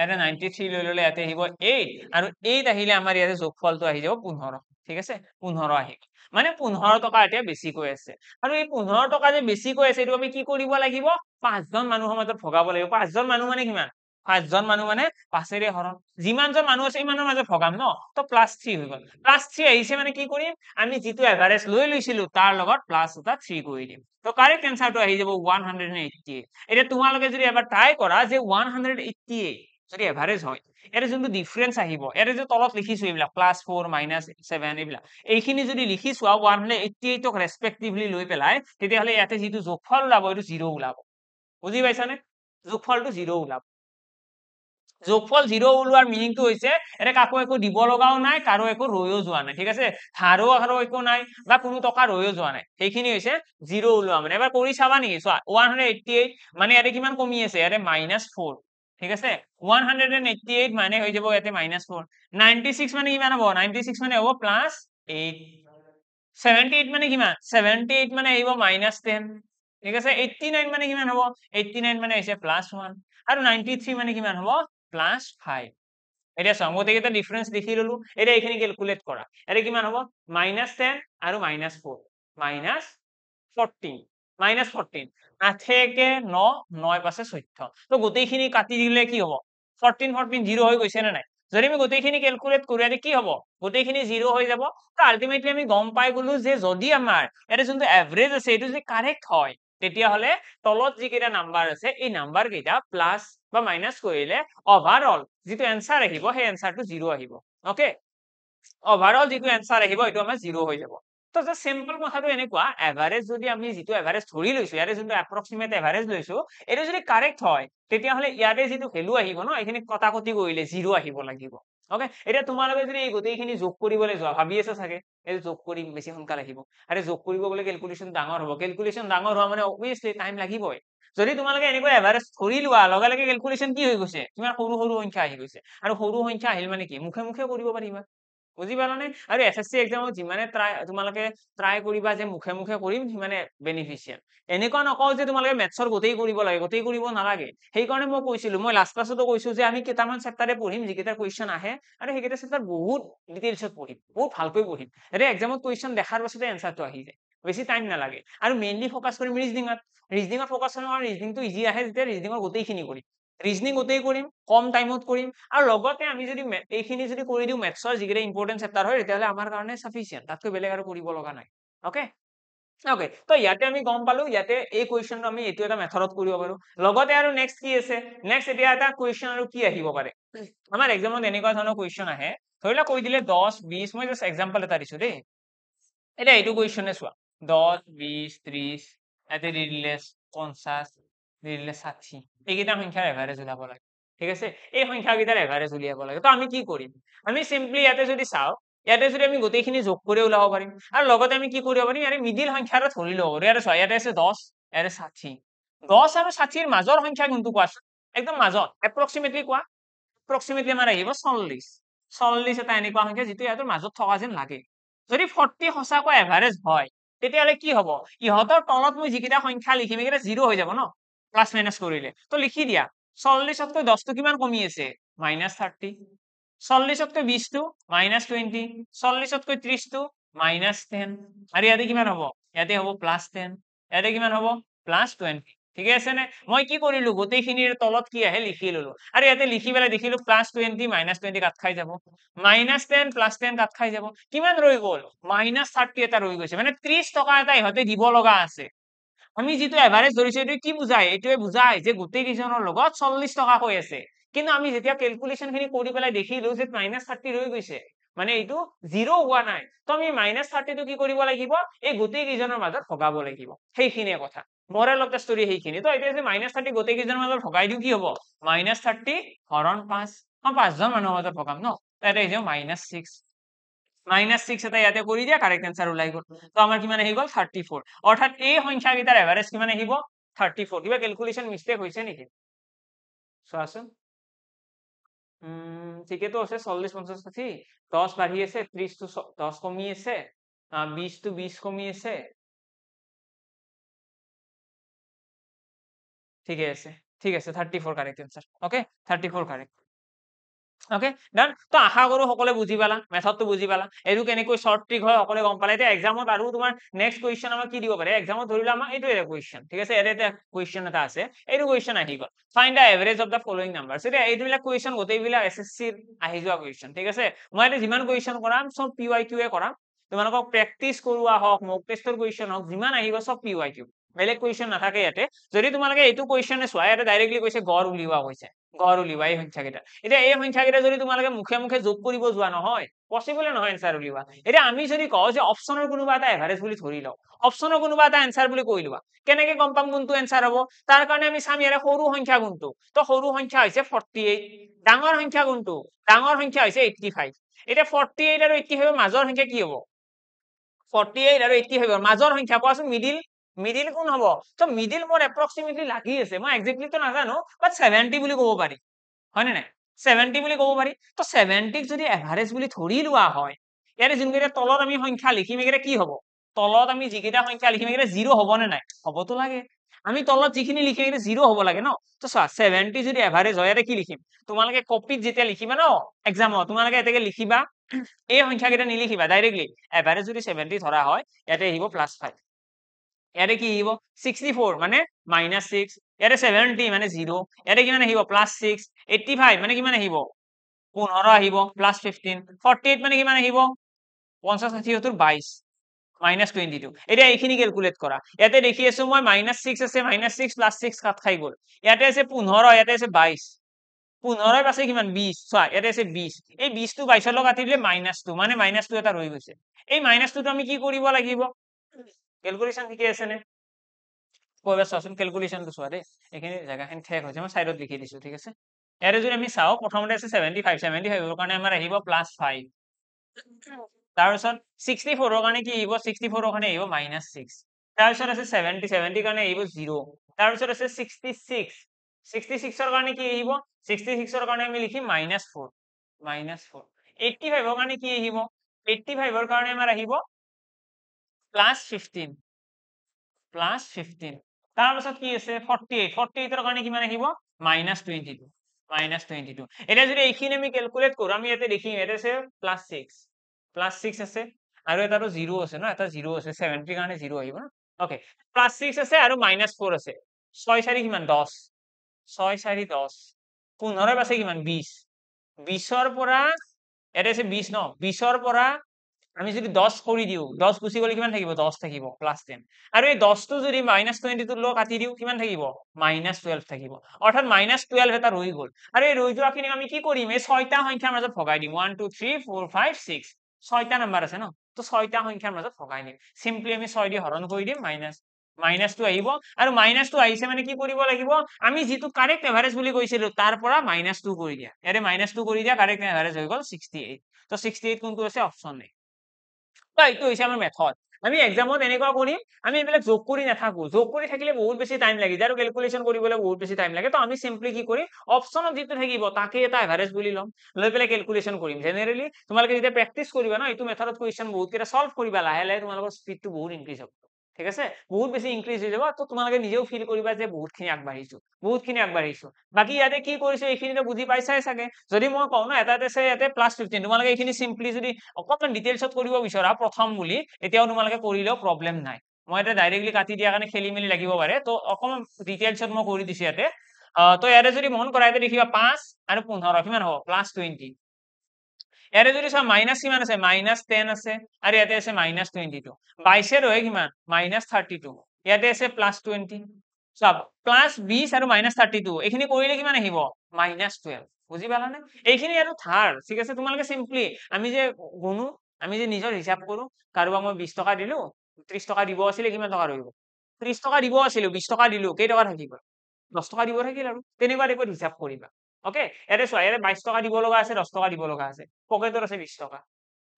এটা নাইনটি থ্ৰী লৈ ল'লে ইয়াতে আহিব এইট আৰু এইট আহিলে আমাৰ ইয়াতে যোগফলটো আহি যাব পোন্ধৰ ঠিক আছে পোন্ধৰ আহিব মানে পোন্ধৰ টকা এতিয়া বেছিকৈ আছে আৰু এই পোন্ধৰ টকা যে বেছিকৈ আছে এইটো আমি কি কৰিব লাগিব পাঁচজন মানুহৰ মাজত ভগাব লাগিব পাঁচজন মানুহ মানে কিমান পাঁচজন মানুহ মানে পাঁচেৰে হৰণ যিমানজন মানুহ আছে সিমানৰ মাজত ভগাম ন তো প্লাছ থ্ৰী হৈ গ'ল প্লাছ থ্ৰী আহিছে মানে কি কৰিম আমি যিটো এভাৰেজ লৈ লৈছিলো তাৰ লগত প্লাছ এটা থ্ৰী কৰি দিম তো কাৰেক্ট এনচাৰটো আহি যাব ওৱান হাণ্ড্ৰেড এইট্টি এইট এতিয়া তোমালোকে যদি এবাৰ ট্ৰাই কৰা যে ওৱান হাণ্ড্ৰেড এইট্টি এইট যদি এভাৰেজ হয় ইয়াৰে যোনটো ডিফাৰেঞ্চ আহিব ইয়াৰে যে তলত লিখিছো এইবিলাক প্লাছ ফ'ৰ মাইনাছ ছেভেন এইবিলাক এইখিনি যদি লিখিছোঁ আৰু ওৱান হাণ্ড্ৰেড এইটি এইটক ৰেচপেক্টিভলি লৈ পেলাই তেতিয়াহ'লে ইয়াতে যিটো যোগফল ওলাব এইটো জিৰ' ওলাব বুজি পাইছানে জোখফলটো জিৰ' ওলাব জোখফল জিৰ' ওলোৱাৰ মিনিংটো হৈছে এনে কাকো একো দিব লগাও নাই কাৰো একো ৰৈও যোৱা নাই ঠিক আছে হাৰো আৰু একো নাই বা কোনো টকা ৰৈও যোৱা নাই সেইখিনি হৈছে জিৰ' ওলোৱা মানে এবাৰ কৰি চাবা নেকি চোৱা ওৱান হাণ্ড্ৰেড এইটি এইট মানে ইয়াতে কিমান কমি আছে ইয়াতে মাইনাছ ফ'ৰ ঠিক আছে 188 মানে হৈ যাব ইয়াতে -4 96 মানে কি মানে হ'ব 96 মানে হ'ব +8 78 মানে কি মানে 78 মানে হ'ব -10 ঠিক আছে 89 মানে কি মানে হ'ব 89 মানে হৈছে +1 আৰু 93 মানে কি মানে হ'ব +5 এটা সমগতে কি এটা ডিফারেন্স দেখি ললু এটা এখানে ক্যালকুলেট করা এটা কি মানে হ'ব -10 আৰু -4 -14 মাইনাছ ফৰ্টিন একে ন নয় পাছে চৈধ্য তো গোটেইখিনি কাটি দিলে কি হব ফৰ্টিন ফৰ্টিন জিৰ' হৈ গৈছে নে নাই যদি আমি গোটেইখিনি কেলকুলেট কৰোঁ কি হব গোটেইখিনি জিৰ' হৈ যাব তো আল্টিমেটলি আমি গম পাই গলো যে যদি আমাৰ ইয়াতে যোনটো এভাৰেজ আছে এইটো যদি কাৰেক্ট হয় তেতিয়াহলে তলত যিকেইটা নাম্বাৰ আছে এই নাম্বাৰ কেইটা প্লাছ বা মাইনাছ কৰিলে অভাৰঅল যিটো এনচাৰ আহিব সেই এনচাৰটো জিৰ' আহিব অকে অভাৰঅল যিটো এনচাৰ আহিব এইটো আমাৰ জিৰ' হৈ যাব তো জাস্ট সিম্পল কথাটো এনেকুৱা এভাৰেজ যদি আমি যিটো এভাৰেজ ধৰি লৈছো ইয়াৰে যোনটো এপ্ৰক্সিমেট এভাৰেজ লৈছো এইটো যদি কাৰেক্ট হয় তেতিয়াহ'লে ইয়াৰে যিটো ভেলু আহিব ন এইখিনি কটাকটি কৰিলে জিৰ' আহিব লাগিব অকে এতিয়া তোমালোকে যদি এই গোটেইখিনি যোগ কৰিবলৈ যোৱা ভাবি আছা চাগে এইটো যোগ কৰি বেছি সোনকালে আহিব আৰু যোগ কৰিব গলে কেলকুলেশ্যন ডাঙৰ হ'ব কেলকুলেশ্যন ডাঙৰ হোৱা মানে অবভিয়াছলি টাইম লাগিবই যদি তোমালোকে এনেকুৱা এভাৰেজ ধৰি লোৱা লগে লগে কেলকুলেশ্যন কি হৈ গৈছে তোমাৰ সৰু সৰু সংখ্যা আহি গৈছে আৰু সৰু সংখ্যা আহিল মানে কি মুখে মুখে কৰিব পাৰিবা বুজি পালানে আৰু এছ এছ চি এক্সামত যিমানে ট্ৰাই তোমালোকে ট্ৰাই কৰিবা যে মুখে মুখে কৰিম সিমানে বেনিফিচিয়েল এনেকুৱা নকওঁ যে তোমালোকে মেথছৰ গোটেই কৰিব লাগে গোটেই কৰিব নালাগে সেইকাৰণে মই কৈছিলো মই লাষ্ট ক্লাছতো কৈছো যে আমি কেইটামান চেপ্টাৰে পঢ়িম যিকেইটা কুৱেশ্যন আহে আৰু সেইকেইটা চেপ্টাৰ বহুত ডিটেইলছত পঢ়িম বহুত ভালকৈ পঢ়িম এতিয়া এক্সামত কুৱেশ্যন দেখাৰ পাছতে এনচাৰটো আহি যায় বেছি টাইম নালাগে আৰু মেইনলি ফ'কাছ কৰিম ৰিজনিঙত ৰিজনিঙত ফ'কাছ কৰিম আৰু ৰিজনিংটো ইজি আহে যেতিয়া ৰিজনিঙৰ গোটেইখিনি কৰিম ৰিজনিং গোটেই কৰিম কম টাইমত কৰিম আৰু লগতে আমি যদি এইখিনি যদি কৰি দিওঁ মেথছৰ যিকেইটা ইম্পৰ্টেণ্ট চেপ্টাৰ হয় তেতিয়াহ'লে আমাৰ কাৰণে চাফিচিয়েণ্ট তাতকৈ বেলেগ আৰু কৰিব লগা নাই অ'কে অ'কে তো ইয়াতে আমি গম পালোঁ ইয়াতে এই কুৱেশ্যনটো আমি এইটো এটা মেথডত কৰিব পাৰোঁ লগতে আৰু নেক্সট কি আছে নেক্সট এতিয়া এটা কুৱেশ্যন আৰু কি আহিব পাৰে আমাৰ এক্সামত এনেকুৱা ধৰণৰ কুৱেশ্যন আহে ধৰি লওক কৈ দিলে দহ বিছ মই জাষ্ট এক্সাম্পল এটা দিছোঁ দেই এতিয়া এইটো কুৱেশ্যনে চোৱা দহ বিছ ত্ৰিছ ইয়াতে দি দিলে পঞ্চাছ দিলে ষাঠি এইকেইটা সংখ্যাৰ এভাৰেজ ওলাব লাগে ঠিক আছে এই সংখ্যাকেইটাৰ এভাৰেজ উলিয়াব লাগে তো আমি কি কৰিম আমি চিম্পলি ইয়াতে যদি চাওঁ ইয়াতে যদি আমি গোটেইখিনি যোগ কৰি ওলাব পাৰিম আৰু লগতে আমি কি কৰিব পাৰিম ইয়াৰে মিডিল সংখ্যাৰে ধৰি ল'ব ইয়াতে চোৱা ইয়াতে আছে দহ ইয়াতে ষাঠি দহ আৰু ষাঠিৰ মাজৰ সংখ্যা কোনটো কোৱাচোন একদম মাজত এপ্ৰক্সিমেটলি কোৱা এপ্ৰক্সিমেটলি আমাৰ আহিব চল্লিশ চল্লিশ এটা এনেকুৱা সংখ্যা যিটো ইয়াতে মাজত থকা যেন লাগে যদি ফৰ্টি সঁচাকৈ এভাৰেজ হয় তেতিয়াহ'লে কি হ'ব ইহঁতৰ তলত মই যিকেইটা সংখ্যা লিখিম সেইকেইটা জিৰ' হৈ যাব ন প্লাস মাইনাস কৰিলে তো লিখি দিয়া চল্লিশতকৈ দশটো কিমান কমি আছে মাইনাস থাৰ্টি চল্লিশতকৈ বিশটো মাইনাস টুৱেণ্টি চল্লিশতকৈ ত্ৰিশটো মাইনাস টেন আৰু ইয়াতে কিমান হ'ব ইয়াতে হ'ব প্লাস টেন ইয়াতে কিমান হ'ব প্লাস টুৱেণ্টি ঠিকে আছেনে মই কি কৰিলোঁ গোটেইখিনিৰ তলত কি আহে লিখি ললোঁ আৰু ইয়াতে লিখি পেলাই দেখিলোঁ plus twenty minus twenty cut খাই যাব minus ten plus ten cut খাই যাব কিমান ৰৈ গ'ল মাইনাছ থাৰ্টি এটা ৰৈ গৈছে মানে ত্ৰিছ টকা এটা ইহঁতে দিব লগা আছে আমি যিটো এভাৰেজ ধৰিছো এটো কি বুজায় এইটোৱে বুজায় যে গুটি ৰিজনৰ লগত 40 টকা কৈ আছে কিন্তু আমি যেতিয়া ক্যালকুলেশন খিনি কৰি পলাই দেখিলো যে -30 ৰৈ গৈছে মানে এইটো 0 হোৱা নাই তো আমি -30 টো কি কৰিব লাগিব এই গুটি ৰিজনৰ মাজত ভগাব লাগিব সেইখিনি কথা মোৰাল অফ দা ষ্টৰি হেইখিনি তো এতিয়া যে -30 গুটি ৰিজনৰ মাজত ভগাই দিও কি হ'ব -30 হৰণ 5 অ পাঁচজন মানুহৰ মাজত ভগাম ন তাতে এই যে -6 মাইনাস সিক্স এটা ইয়াতে কৰি দিয়ে কাৰেক্ট এনসার ওলাই গেল তো আমাৰ কিমান আহি গেল থাৰ্টি ফোর অর্থাৎ এই সংখ্যাকেইটাৰ এভাৰেজ কিমান আহিব থাৰ্টি ফ'ৰ কিবা কেলকুলেশ্যন মিষ্টেক হৈছে নেকি চোৱাচোন তো আছে চল্লিশ পঞ্চাশ ষাঠি দহ বাঢ়ি আছে তো দহ কমি আছে বিশটো বিশ কমি আছে ঠিকে আছে ঠিক আছে thirty four correct answer okay thirty four correct okay done তো আশা কৰো সকলোৱে বুজি পালা মেথড তো বুঝি পালা এইটো কেনেকৈ শৰ্ট ট্ৰিক হয় সকলোৱে গম পালা এটা এক্সামত আর তোমার নেক্সট কুয়েশন আমার কি দিব পারে এক্সাম ধরে আমার এইটাই এটা কুয়েশন ঠিক আছে এটা এটা কুয়েশন এটা আছে এই কুয়েশন আহি গেল find the average of the following number এটা এইবিল কুয়েশন গোটেইবিল এস এস সির আহি যোৱা কুয়েশন ঠিক আছে মই এটা যান কুয়েশন করাম সব পি ওয়াই কিউ এ করাম তোমালোক প্রেকটিস করা হোক মোক টেস্টর কুয়েশন হোক আহিব সব পি বেলেগ কুৱেশ্যন নাথাকে ইয়াতে যদি তোমালোকে এইটো কুৱেশ্যনে চোৱা ইয়াতে ডাইৰেক্টলি কৈছে গড় উলিওৱা কৈছে গড় উলিওৱা এই সংখ্যাকেইটা এতিয়া এই সংখ্যাকেইটা যদি তোমালোকে মুখে মুখে যোগ কৰিব যোৱা নহয় পচিবলে নহয় এনচাৰ উলিওৱা এতিয়া আমি যদি কওঁ যে অপচনৰ কোনোবা এটা এভাৰেজ বুলি ধৰি লওঁ অপশ্যনৰ কোনোবা এটা এনচাৰ বুলি কৈ লোৱা কেনেকে গম পাম কোনটো এনচাৰ হ'ব তাৰ কাৰণে আমি চাম ইয়াৰে সৰু সংখ্যা কোনটো তো সৰু সংখ্যা হৈছে ফৰ্টি এইট ডাঙৰ সংখ্যা কোনটো ডাঙৰ সংখ্যা হৈছে এইটটি ফাইভ এতিয়া ফৰ্টি এইট আৰু এইটটি ফাইভৰ মাজৰ সংখ্যা কি হ'ব ফৰ্টি এইট আৰু এইটটি ফাইভৰ মাজৰ সংখ্যা কোৱাচোন মিডিল মিডিল কোন হব তো মিডিল মোৰ অ্যাপ্রক্সিমেটলি লাগি আছে মই এক্স্যাক্টলি তো না জানো বাট সেভেন্টি কব পাৰি হয় না সেভেন্টি বলে কব পাৰি তো সেভেন্টিক যদি এভাৰেজ বুলি ধৰি লোৱা হয় ইয়ারে যোনকেইটা তলত আমি সংখ্যা লিখিম এইকেইটা কি হব তলত আমি যিকেইটা সংখ্যা লিখিম এইকেইটা জিরো হব নে নাই হবতো লাগে আমি তলত যিখিনি লিখিম এগুলো জিরো হব লাগে ন তো চোৱা সেভেন্টি যদি এভারেজ হয় ইয়াতে কি লিখিম তোমালোকে কপিত যেতিয়া লিখিবা ন এক্সামত তোমালোকে এতেকে লিখিবা এই সংখ্যা কেইটা নিলিখিবা ডাইরেক্টলি এভারেজ যদি সেভেন্টি ধৰা হয় ইয়াতে আহিব প্লাছ ফাইভ ইয়াতে কি আহিব চিক্সটি ফ'ৰ মানে মাইনাছ ছিক্স ইয়াতে ছেভেণ্টি মানে জিৰ' ইয়াতে কিমান আহিব প্লাছ ছিক্স এইটি ফাইভ মানে কিমান আহিব পোন্ধৰ আহিব প্লাছ ফিফটিন ফৰ্টি এইট মানে কিমান আহিব পঞ্চাছ ষাঠিহঁতৰ বাইছ মাইনাছ টুৱেণ্টি টু এতিয়া এইখিনি কেলকুলেট কৰা ইয়াতে দেখি আছো মই মাইনাছ ছিক্স আছে মাইনাছ ছিক্স প্লাছ ছিক্স সাত খাই গ'ল ইয়াতে আছে পোন্ধৰ ইয়াতে আছে বাইছ পোন্ধৰ পাছে কিমান বিছ চোৱা ইয়াতে আছে বিছ এই বিছটো বাইছৰ লগত কাটি দিলে মাইনাছ টু মানে মাইনাছ টু এটা ৰৈ গৈছে এই মাইনাছ টুটো আমি কি কৰিব লাগিব কেলকুলেশ্যন শিকি আছেনে কৈ চোৱাচোন কেলকুলেশ্যনটো চোৱা দেই এইখিনি জেগাখিনি ঠেক হৈছে মই চাইডত লিখি দিছোঁ ঠিক আছে ইয়াৰে যদি আমি চাওঁ প্ৰথমতে আছে ছেভেণ্টি ফাইভ ছেভেণ্টি ফাইভৰ কাৰণে আমাৰ আহিব প্লাছ ফাইভ তাৰপিছত ছিক্সটি ফ'ৰৰ কাৰণে কি আহিব ছিক্সটি ফ'ৰৰ কাৰণে আহিব মাইনাছ ছিক্স তাৰপিছত আছে ছেভেণ্টি ছেভেণ্টিৰ কাৰণে আহিব জিৰ' তাৰপিছত আছে ছিক্সটি ছিক্স ছিক্সটি ছিক্সৰ কাৰণে কি আহিব ছিক্সটি ছিক্সৰ কাৰণে আমি লিখিম minus four minus four eighty ফাইভৰ কাৰণে কি আহিব এইটটি ফাইভৰ কাৰণে আমাৰ আহিব প্লাস ফিফটিন প্লাস ফিফটিন তাৰপিছত কি আছে ফৰ্টি এইট ফৰ্টি এইটৰ কাৰণে কিমান আহিব minus twenty two minus twenty two এতিয়া যদি এইখিনি আমি কেলকুলেট কৰোঁ আমি ইয়াতে দেখিম ইয়াতে আছে প্লাছ ছিক্স প্লাছ ছিক্স আছে আৰু এটাতো জিৰ' আছে ন এটা জিৰ' আছে ছেভেণ্টিৰ কাৰণে জিৰ' আহিব ন অ'কে প্লাছ ছিক্স আছে আৰু মাইনাছ ফ'ৰ আছে ছয় চাৰি কিমান দহ ছয় চাৰি দহ পোন্ধৰ আছে কিমান বিছ বিছৰ পৰা ইয়াতে আছে বিছ ন বিছৰ পৰা আমি যদি দহ কৰি দিও দহ গুচি গেলে কিমান থাকিব দহ থাকিব প্লাস টেন আৰু এই দহটো যদি মাইনাছ টুৱেণ্টি টু লৈ কাটি দিও কিমান থাকিব মাইনাছ টুৱেলভ থাকিব অৰ্থাৎ মাইনাছ টুৱেলভ এটা ৰৈ গল আৰু এই ৰৈ যোৱা খিনি আমি কি কৰিম এই ছয়টা সংখ্যাৰ মাজত ভগাই দিম one two three four five six ছয়টা নাম্বাৰ আছে ন তো ছয়টা সংখ্যাৰ মাজত ভগাই দিম চিম্পলি আমি ছয় দি হৰণ কৰি দিম মাইনাছ মাইনাছ টু আহিব আৰু মাইনাছ টু আহিছে মানে কি কৰিব লাগিব আমি যিটো কাৰেক্ট এভাৰেজ বুলি কৈছিলো তাৰ পৰা মাইনাছ টু কৰি দিয়া ইয়াৰে মাইনাছ টু কৰি দিয়া কাৰেক্ট এভাৰেজ হৈ গ'ল সিক্সটি এইট তো সিক্সটি এইট কোনটা আছে অপশন নেই এইটো হৈছে আমাৰ মেথড আমি এক্সামত এনেকুৱা কৰিম আমি এইবিলাক যোগ কৰি নাথাকো যোগ কৰি থাকিলে বহুত বেছি টাইম লাগি যায় আৰু কেলকুলেশ্যন কৰিবলৈ বহুত বেছি টাইম লাগে তো আমি চিম্পলি কি কৰিম অপশ্যনত যিটো থাকিব তাকে এটা এভাৰেজ বুলি ল'ম লৈ পেলাই কেলকুলেশ্যন কৰিম জেনেৰেলি তোমালোকে যেতিয়া প্ৰেক্টিচ কৰিবা ন এইটো মেথডত কুৱেশ্যন বহুত কেইটা চল্ভ কৰিবা লাহে লাহে তোমালোকৰ স্পীডটো বহুত ইনক্ৰিজ হ'ব ঠিক আছে বহুত বেছি ইনক্ৰিজ হয়ে যাবো তো তোমালে নিজেও ফিল কৰিবা যে বহুত খিনি আগবাড়িছো বহুত খিনি আগবাড়িছো বাকি ইয়াতে কি করছো এইখিনি তো বুঝি পাইছাই সাগে যদি মই কও না এটা সে ইয়াতে প্লাস ফিফটিন তোমালে এইখিনি সিম্পলি যদি অকমান ডিটেলসত করব বিচরা প্রথম বলে এটাও তোমালে করলেও প্রবলেম নাই মই এটা ডাইরেক্টলি কাটি দিয়া কাৰণে খেলি মেলি লাগিব পাৰে তো অকমান ডিটেলসত মই কৰি দিছো ইয়াতে তো ইয়াতে যদি মন কৰা ইয়াতে দেখিবা পাঁচ আৰু পোন্ধৰ কিমান হব প্লাস টুয়েন্টি ইয়াতে যদি চাওঁ মাইনাছ কিমান আছে মাইনাছ টেন আছে আৰু ইয়াতে আছে মাইনাছ টুৱেণ্টি টু বাইছে ৰয়ে কিমান মাইনাছ থাৰ্টি টু ইয়াতে আছে প্লাছ টুৱেণ্টি চাব প্লাছ বিছ আৰু মাইনাছ থাৰ্টি টু এইখিনি কৰিলে কিমান আহিব মাইনাছ টুৱেল্ভ বুজি পালানে এইখিনি আৰু থাৰ ঠিক আছে তোমালোকে চিম্পলি আমি যে গুণো আমি যে নিজৰ হিচাপ কৰোঁ কাৰোবাক মই বিছ টকা দিলোঁ ত্ৰিছ টকা দিব আছিলে কিমান টকা ৰৈ গ'ল ত্ৰিছ টকা দিব আছিলোঁ বিছ টকা দিলোঁ কেই টকা থাকিব দহ টকা দিব থাকিল আৰু তেনেকুৱা টাইপত হিচাপ কৰিবা ওকে এতে চোৱা ইয়াতে বাইশ টকা দিব লগা আছে দহ টকা দিব লগা আছে পকেটত আছে বিশ টকা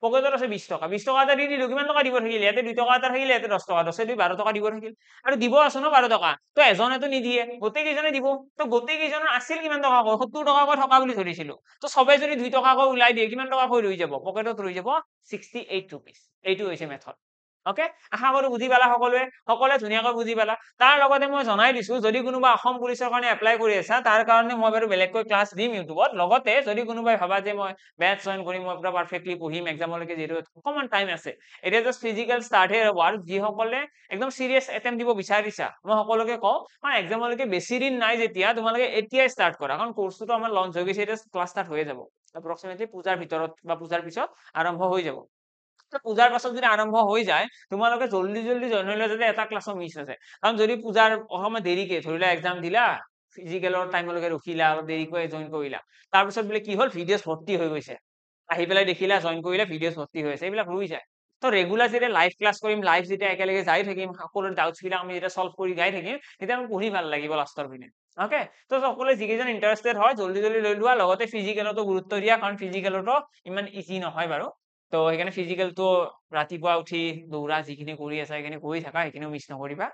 পকেটত আছে বিশ টকা বিশ টকা এটা দি দিলো কিমান টকা দিব থাকিলে ইয়াতে দুই টকা এটা থাকিলে ইয়াতে দহ টকা দহে দুই বাৰ টকা দিব থাকিল আৰু দিব আছে ন বাৰ টকা তো এজনেতো নিদিয়ে গোটেইকেইজনে দিব তো গোটেইকেইজনৰ আছিল কিমান টকা কৈ সত্তৰ টকাকৈ থকা বুলি ধৰিছিলো তো চবে যদি দুই টকাকৈ ওলাই দিয়ে কিমান টকাকৈ ৰৈ যাব পকেটত ৰৈ যাব ছিক্সটি এইট ৰুপিজ এইটো হৈছে মেথড অকে আশা কৰো বুজি পালা সকলোৱে সকলোৱে ধুনীয়াকৈ বুজি পালা তাৰ লগতে মই জনাই দিছো যদি কোনোবা অসম পুলিচৰ কাৰণে এপ্লাই কৰি আছা তাৰ কাৰণে মই বাৰু বেলেগকৈ ক্লাছ দিম ইউটিউবত লগতে যদি কোনোবাই ভাবা যে মই বেট জইন কৰিম মই পুৰা পাৰফেক্টলি পঢ়িম এক্সামলৈকে যিহেতু অকণমান টাইম আছে এতিয়া জাষ্ট ফিজিকেল ষ্টাৰ্টহে হ'ব আৰু যিসকলে একদম ছিৰিয়াছ এটেম্প দিব বিচাৰিছা মই সকলোকে কওঁ কাৰণ এক্সামলৈকে বেছি দিন নাই যেতিয়া তোমালোকে এতিয়াই ষ্টাৰ্ট কৰা কাৰণ কোৰ্চটোতো আমাৰ লঞ্চ হৈ গৈছে এতিয়া ক্লাছ ষ্টাৰ্ট হৈয়ে যাব এপ্ৰক্সিমেটলি পূজাৰ ভিতৰত বা পূজাৰ পিছত আৰম্ভ হৈ যাব পূজাৰ পাছত যদি আৰম্ভ হৈ যায় তোমালোকে জল্দি জল্দি জইন হৈ লোৱা যদি এটা ক্লাছৰ মিছ আছে কাৰণ যদি পূজাৰ অসমত দেৰিকে ধৰি লোৱা এক্সাম দিলা ফিজিকেলৰ টাইমলৈকে ৰখিলা অলপ দেৰিকৈ জইন কৰিলা তাৰপিছত বোলে কি হ'ল ভিডিঅ'ছ ভৰ্তি হৈ গৈছে আহি পেলাই দেখিলা জইন কৰিলে ভিডিঅ'ছ ভৰ্তি হৈ আছে এইবিলাক ৰৈ যায় তো ৰেগুলাৰ যেতিয়া লাইভ ক্লাছ কৰিম লাইভ যেতিয়া একেলগে যাই থাকিম সকলো বিলাক আমি যেতিয়া চল্ভ কৰি যাই থাকিম তেতিয়া আমি পঢ়ি ভাল লাগিব লাষ্টৰ পিনে অ'কে তো সকলোৱে যিকেইজন ইণ্টাৰেষ্টেড হয় জল্দি জলদি লৈ লোৱা লগতে ফিজিকেলতো গুৰুত্ব দিয়া কাৰণ ফিজিকেলতো ইমান ইজি নহয় বাৰু তো সেইকাৰণে ফিজিকেলটো ৰাতিপুৱা উঠি দৌৰা যিখিনি কৰি আছা সেইখিনি কৰি থাকা সেইখিনিও মিছ নকৰিবা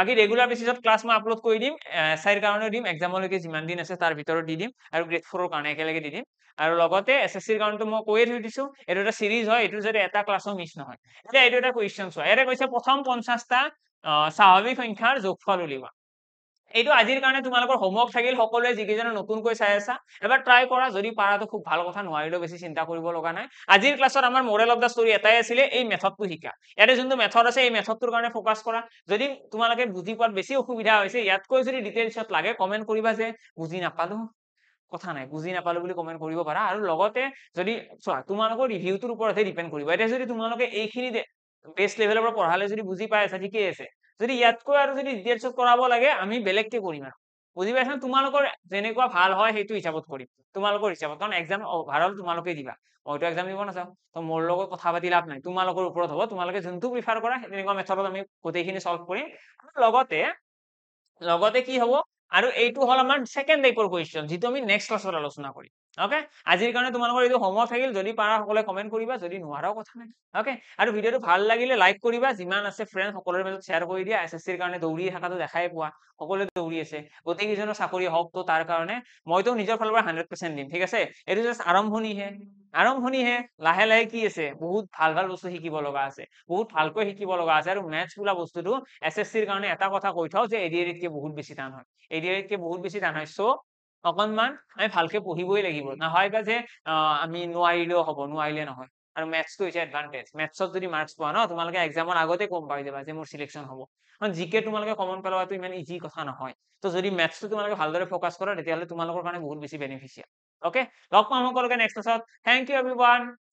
বাকী ৰেগুলাৰ বেচিছত ক্লাছ মই আপলোড কৰি দিম এছাইৰ কাৰণেও দিম এক্সামলৈকে যিমান দিন আছে তাৰ ভিতৰত দি দিম আৰু গ্ৰেড ফ'ৰৰ কাৰণে একেলগে দি দিম আৰু লগতে এছ এছ চিৰ কাৰণেতো মই কৈয়ে থৈ দিছোঁ এইটো এটা চিৰিজ হয় এইটো যাতে এটা ক্লাছো মিছ নহয় এতিয়া এইটো এটা কুৱেশ্যন চোৱা ইয়াতে কৈছে প্ৰথম পঞ্চাছটা স্বাভাৱিক সংখ্যাৰ যোগফল উলিওৱা এইটো আজিৰ কাৰণে তোমালোকৰ হোমৱৰ্ক থাকিল সকলোৱে যিকেইজনে নতুনকৈ চাই আছা এবাৰ ট্ৰাই কৰা যদি পাৰাটো খুব ভাল কথা নোৱাৰিলেও বেছি চিন্তা কৰিব লগা নাই আজিৰ ক্লাছত আমাৰ মৰেল অফ দ্য ষ্টৰি এটাই আছিলে এই মেথডটো শিকা ইয়াতে যোনটো মেথড আছে এই মেথডটোৰ কাৰণে ফ'কাছ কৰা যদি তোমালোকে বুজি পোৱাত বেছি অসুবিধা হৈছে ইয়াতকৈ যদি ডিটেইলছত লাগে কমেণ্ট কৰিবা যে বুজি নাপালো কথা নাই বুজি নাপালো বুলি কমেণ্ট কৰিব পাৰা আৰু লগতে যদি চোৱা তোমালোকৰ ৰিভিউটোৰ ওপৰতহে ডিপেণ্ড কৰিব এতিয়া যদি তোমালোকে এইখিনি বেষ্ট লেভেলৰ পৰা পঢ়ালে যদি বুজি পাই আছা ঠিকেই আছে যদি ইয়াতকৈ আৰু যদি ডিটেইলছত কৰাব লাগে আমি বেলেগকৈ কৰিম আৰু বুজি পাইছা তোমালোকৰ যেনেকুৱা ভাল হয় সেইটো হিচাপত কৰিম তোমালোকৰ হিচাপত কাৰণ এক্সাম অভাৰঅল তোমালোকে দিবা মইতো এক্সাম দিব নাচাওঁ তো মোৰ লগত কথা পাতি লাভ নাই তোমালোকৰ ওপৰত হ'ব তোমালোকে যোনটো প্ৰিফাৰ কৰা তেনেকুৱা মেথডত আমি গোটেইখিনি চল্ভ কৰিম লগতে লগতে কি হ'ব আৰু এইটো হ'ল আমাৰ ছেকেণ্ড টাইপৰ কুৱেশ্যন যিটো আমি নেক্সট ক্লাছত আলোচনা কৰিম ওকে আজির কারণে তোমালোকর এই সময় থাকিল যদি পারা সকলে কমেন্ট করবা যদি নোহারও কথা নাই ওকে আর ভিডিওটা ভাল লাগিলে লাইক করবা যান আছে ফ্রেন্ড সকলের মধ্যে শেয়ার করে দিয়া এস এস সির কারণে দৌড়িয়ে থাকা তো দেখাই পয়া সকলে দৌড়ি আছে গোটেকজনের চাকরি হোক তো তার কারণে মতো নিজের ফল হান্ড্রেড পার্সেন্ট দিম ঠিক আছে এই জাস্ট আরম্ভণিহে আরম্ভণিহে লাহে লাহে কি আছে বহুত ভাল ভাল বস্তু শিকিব লগা আছে বহুত ভালকৈ শিকিব লগা আছে আর মেথস বোলা বস্তুটা এস এস সির কারণে একটা কথা কই থাও যে এডিয়ারিটকে বহুত বেশি টান হয় এডিয়ারিটকে বহুত বেশি টান হয় সো অকণমান আমি ভালকে পঢ়িবই লাগিব নহয় বা যে আমি নোৱাৰিলেও হব নোৱাৰিলে নহয় আৰু মেথছটো হৈছে এডভান্টেজ মেথছত যদি মাৰ্কছ পোৱা ন তোমালোকে এক্সামৰ আগতে কম পাই যাবা যে মোৰ চিলেকশ্যন হব কাৰণ জি কে তোমালোকে কমন পেলোৱাটো ইমান ইজি কথা নহয় তো যদি মেথছটো তোমালোকে ভালদৰে ফ'কাছ কৰা তেতিয়াহ'লে তোমালোকৰ কাৰণে বহুত বেছি বেনিফিচিয়েল অ'কে লগ পাম সকলোকে নেক্সট ক্লাছত থেংক ইউ এভৰি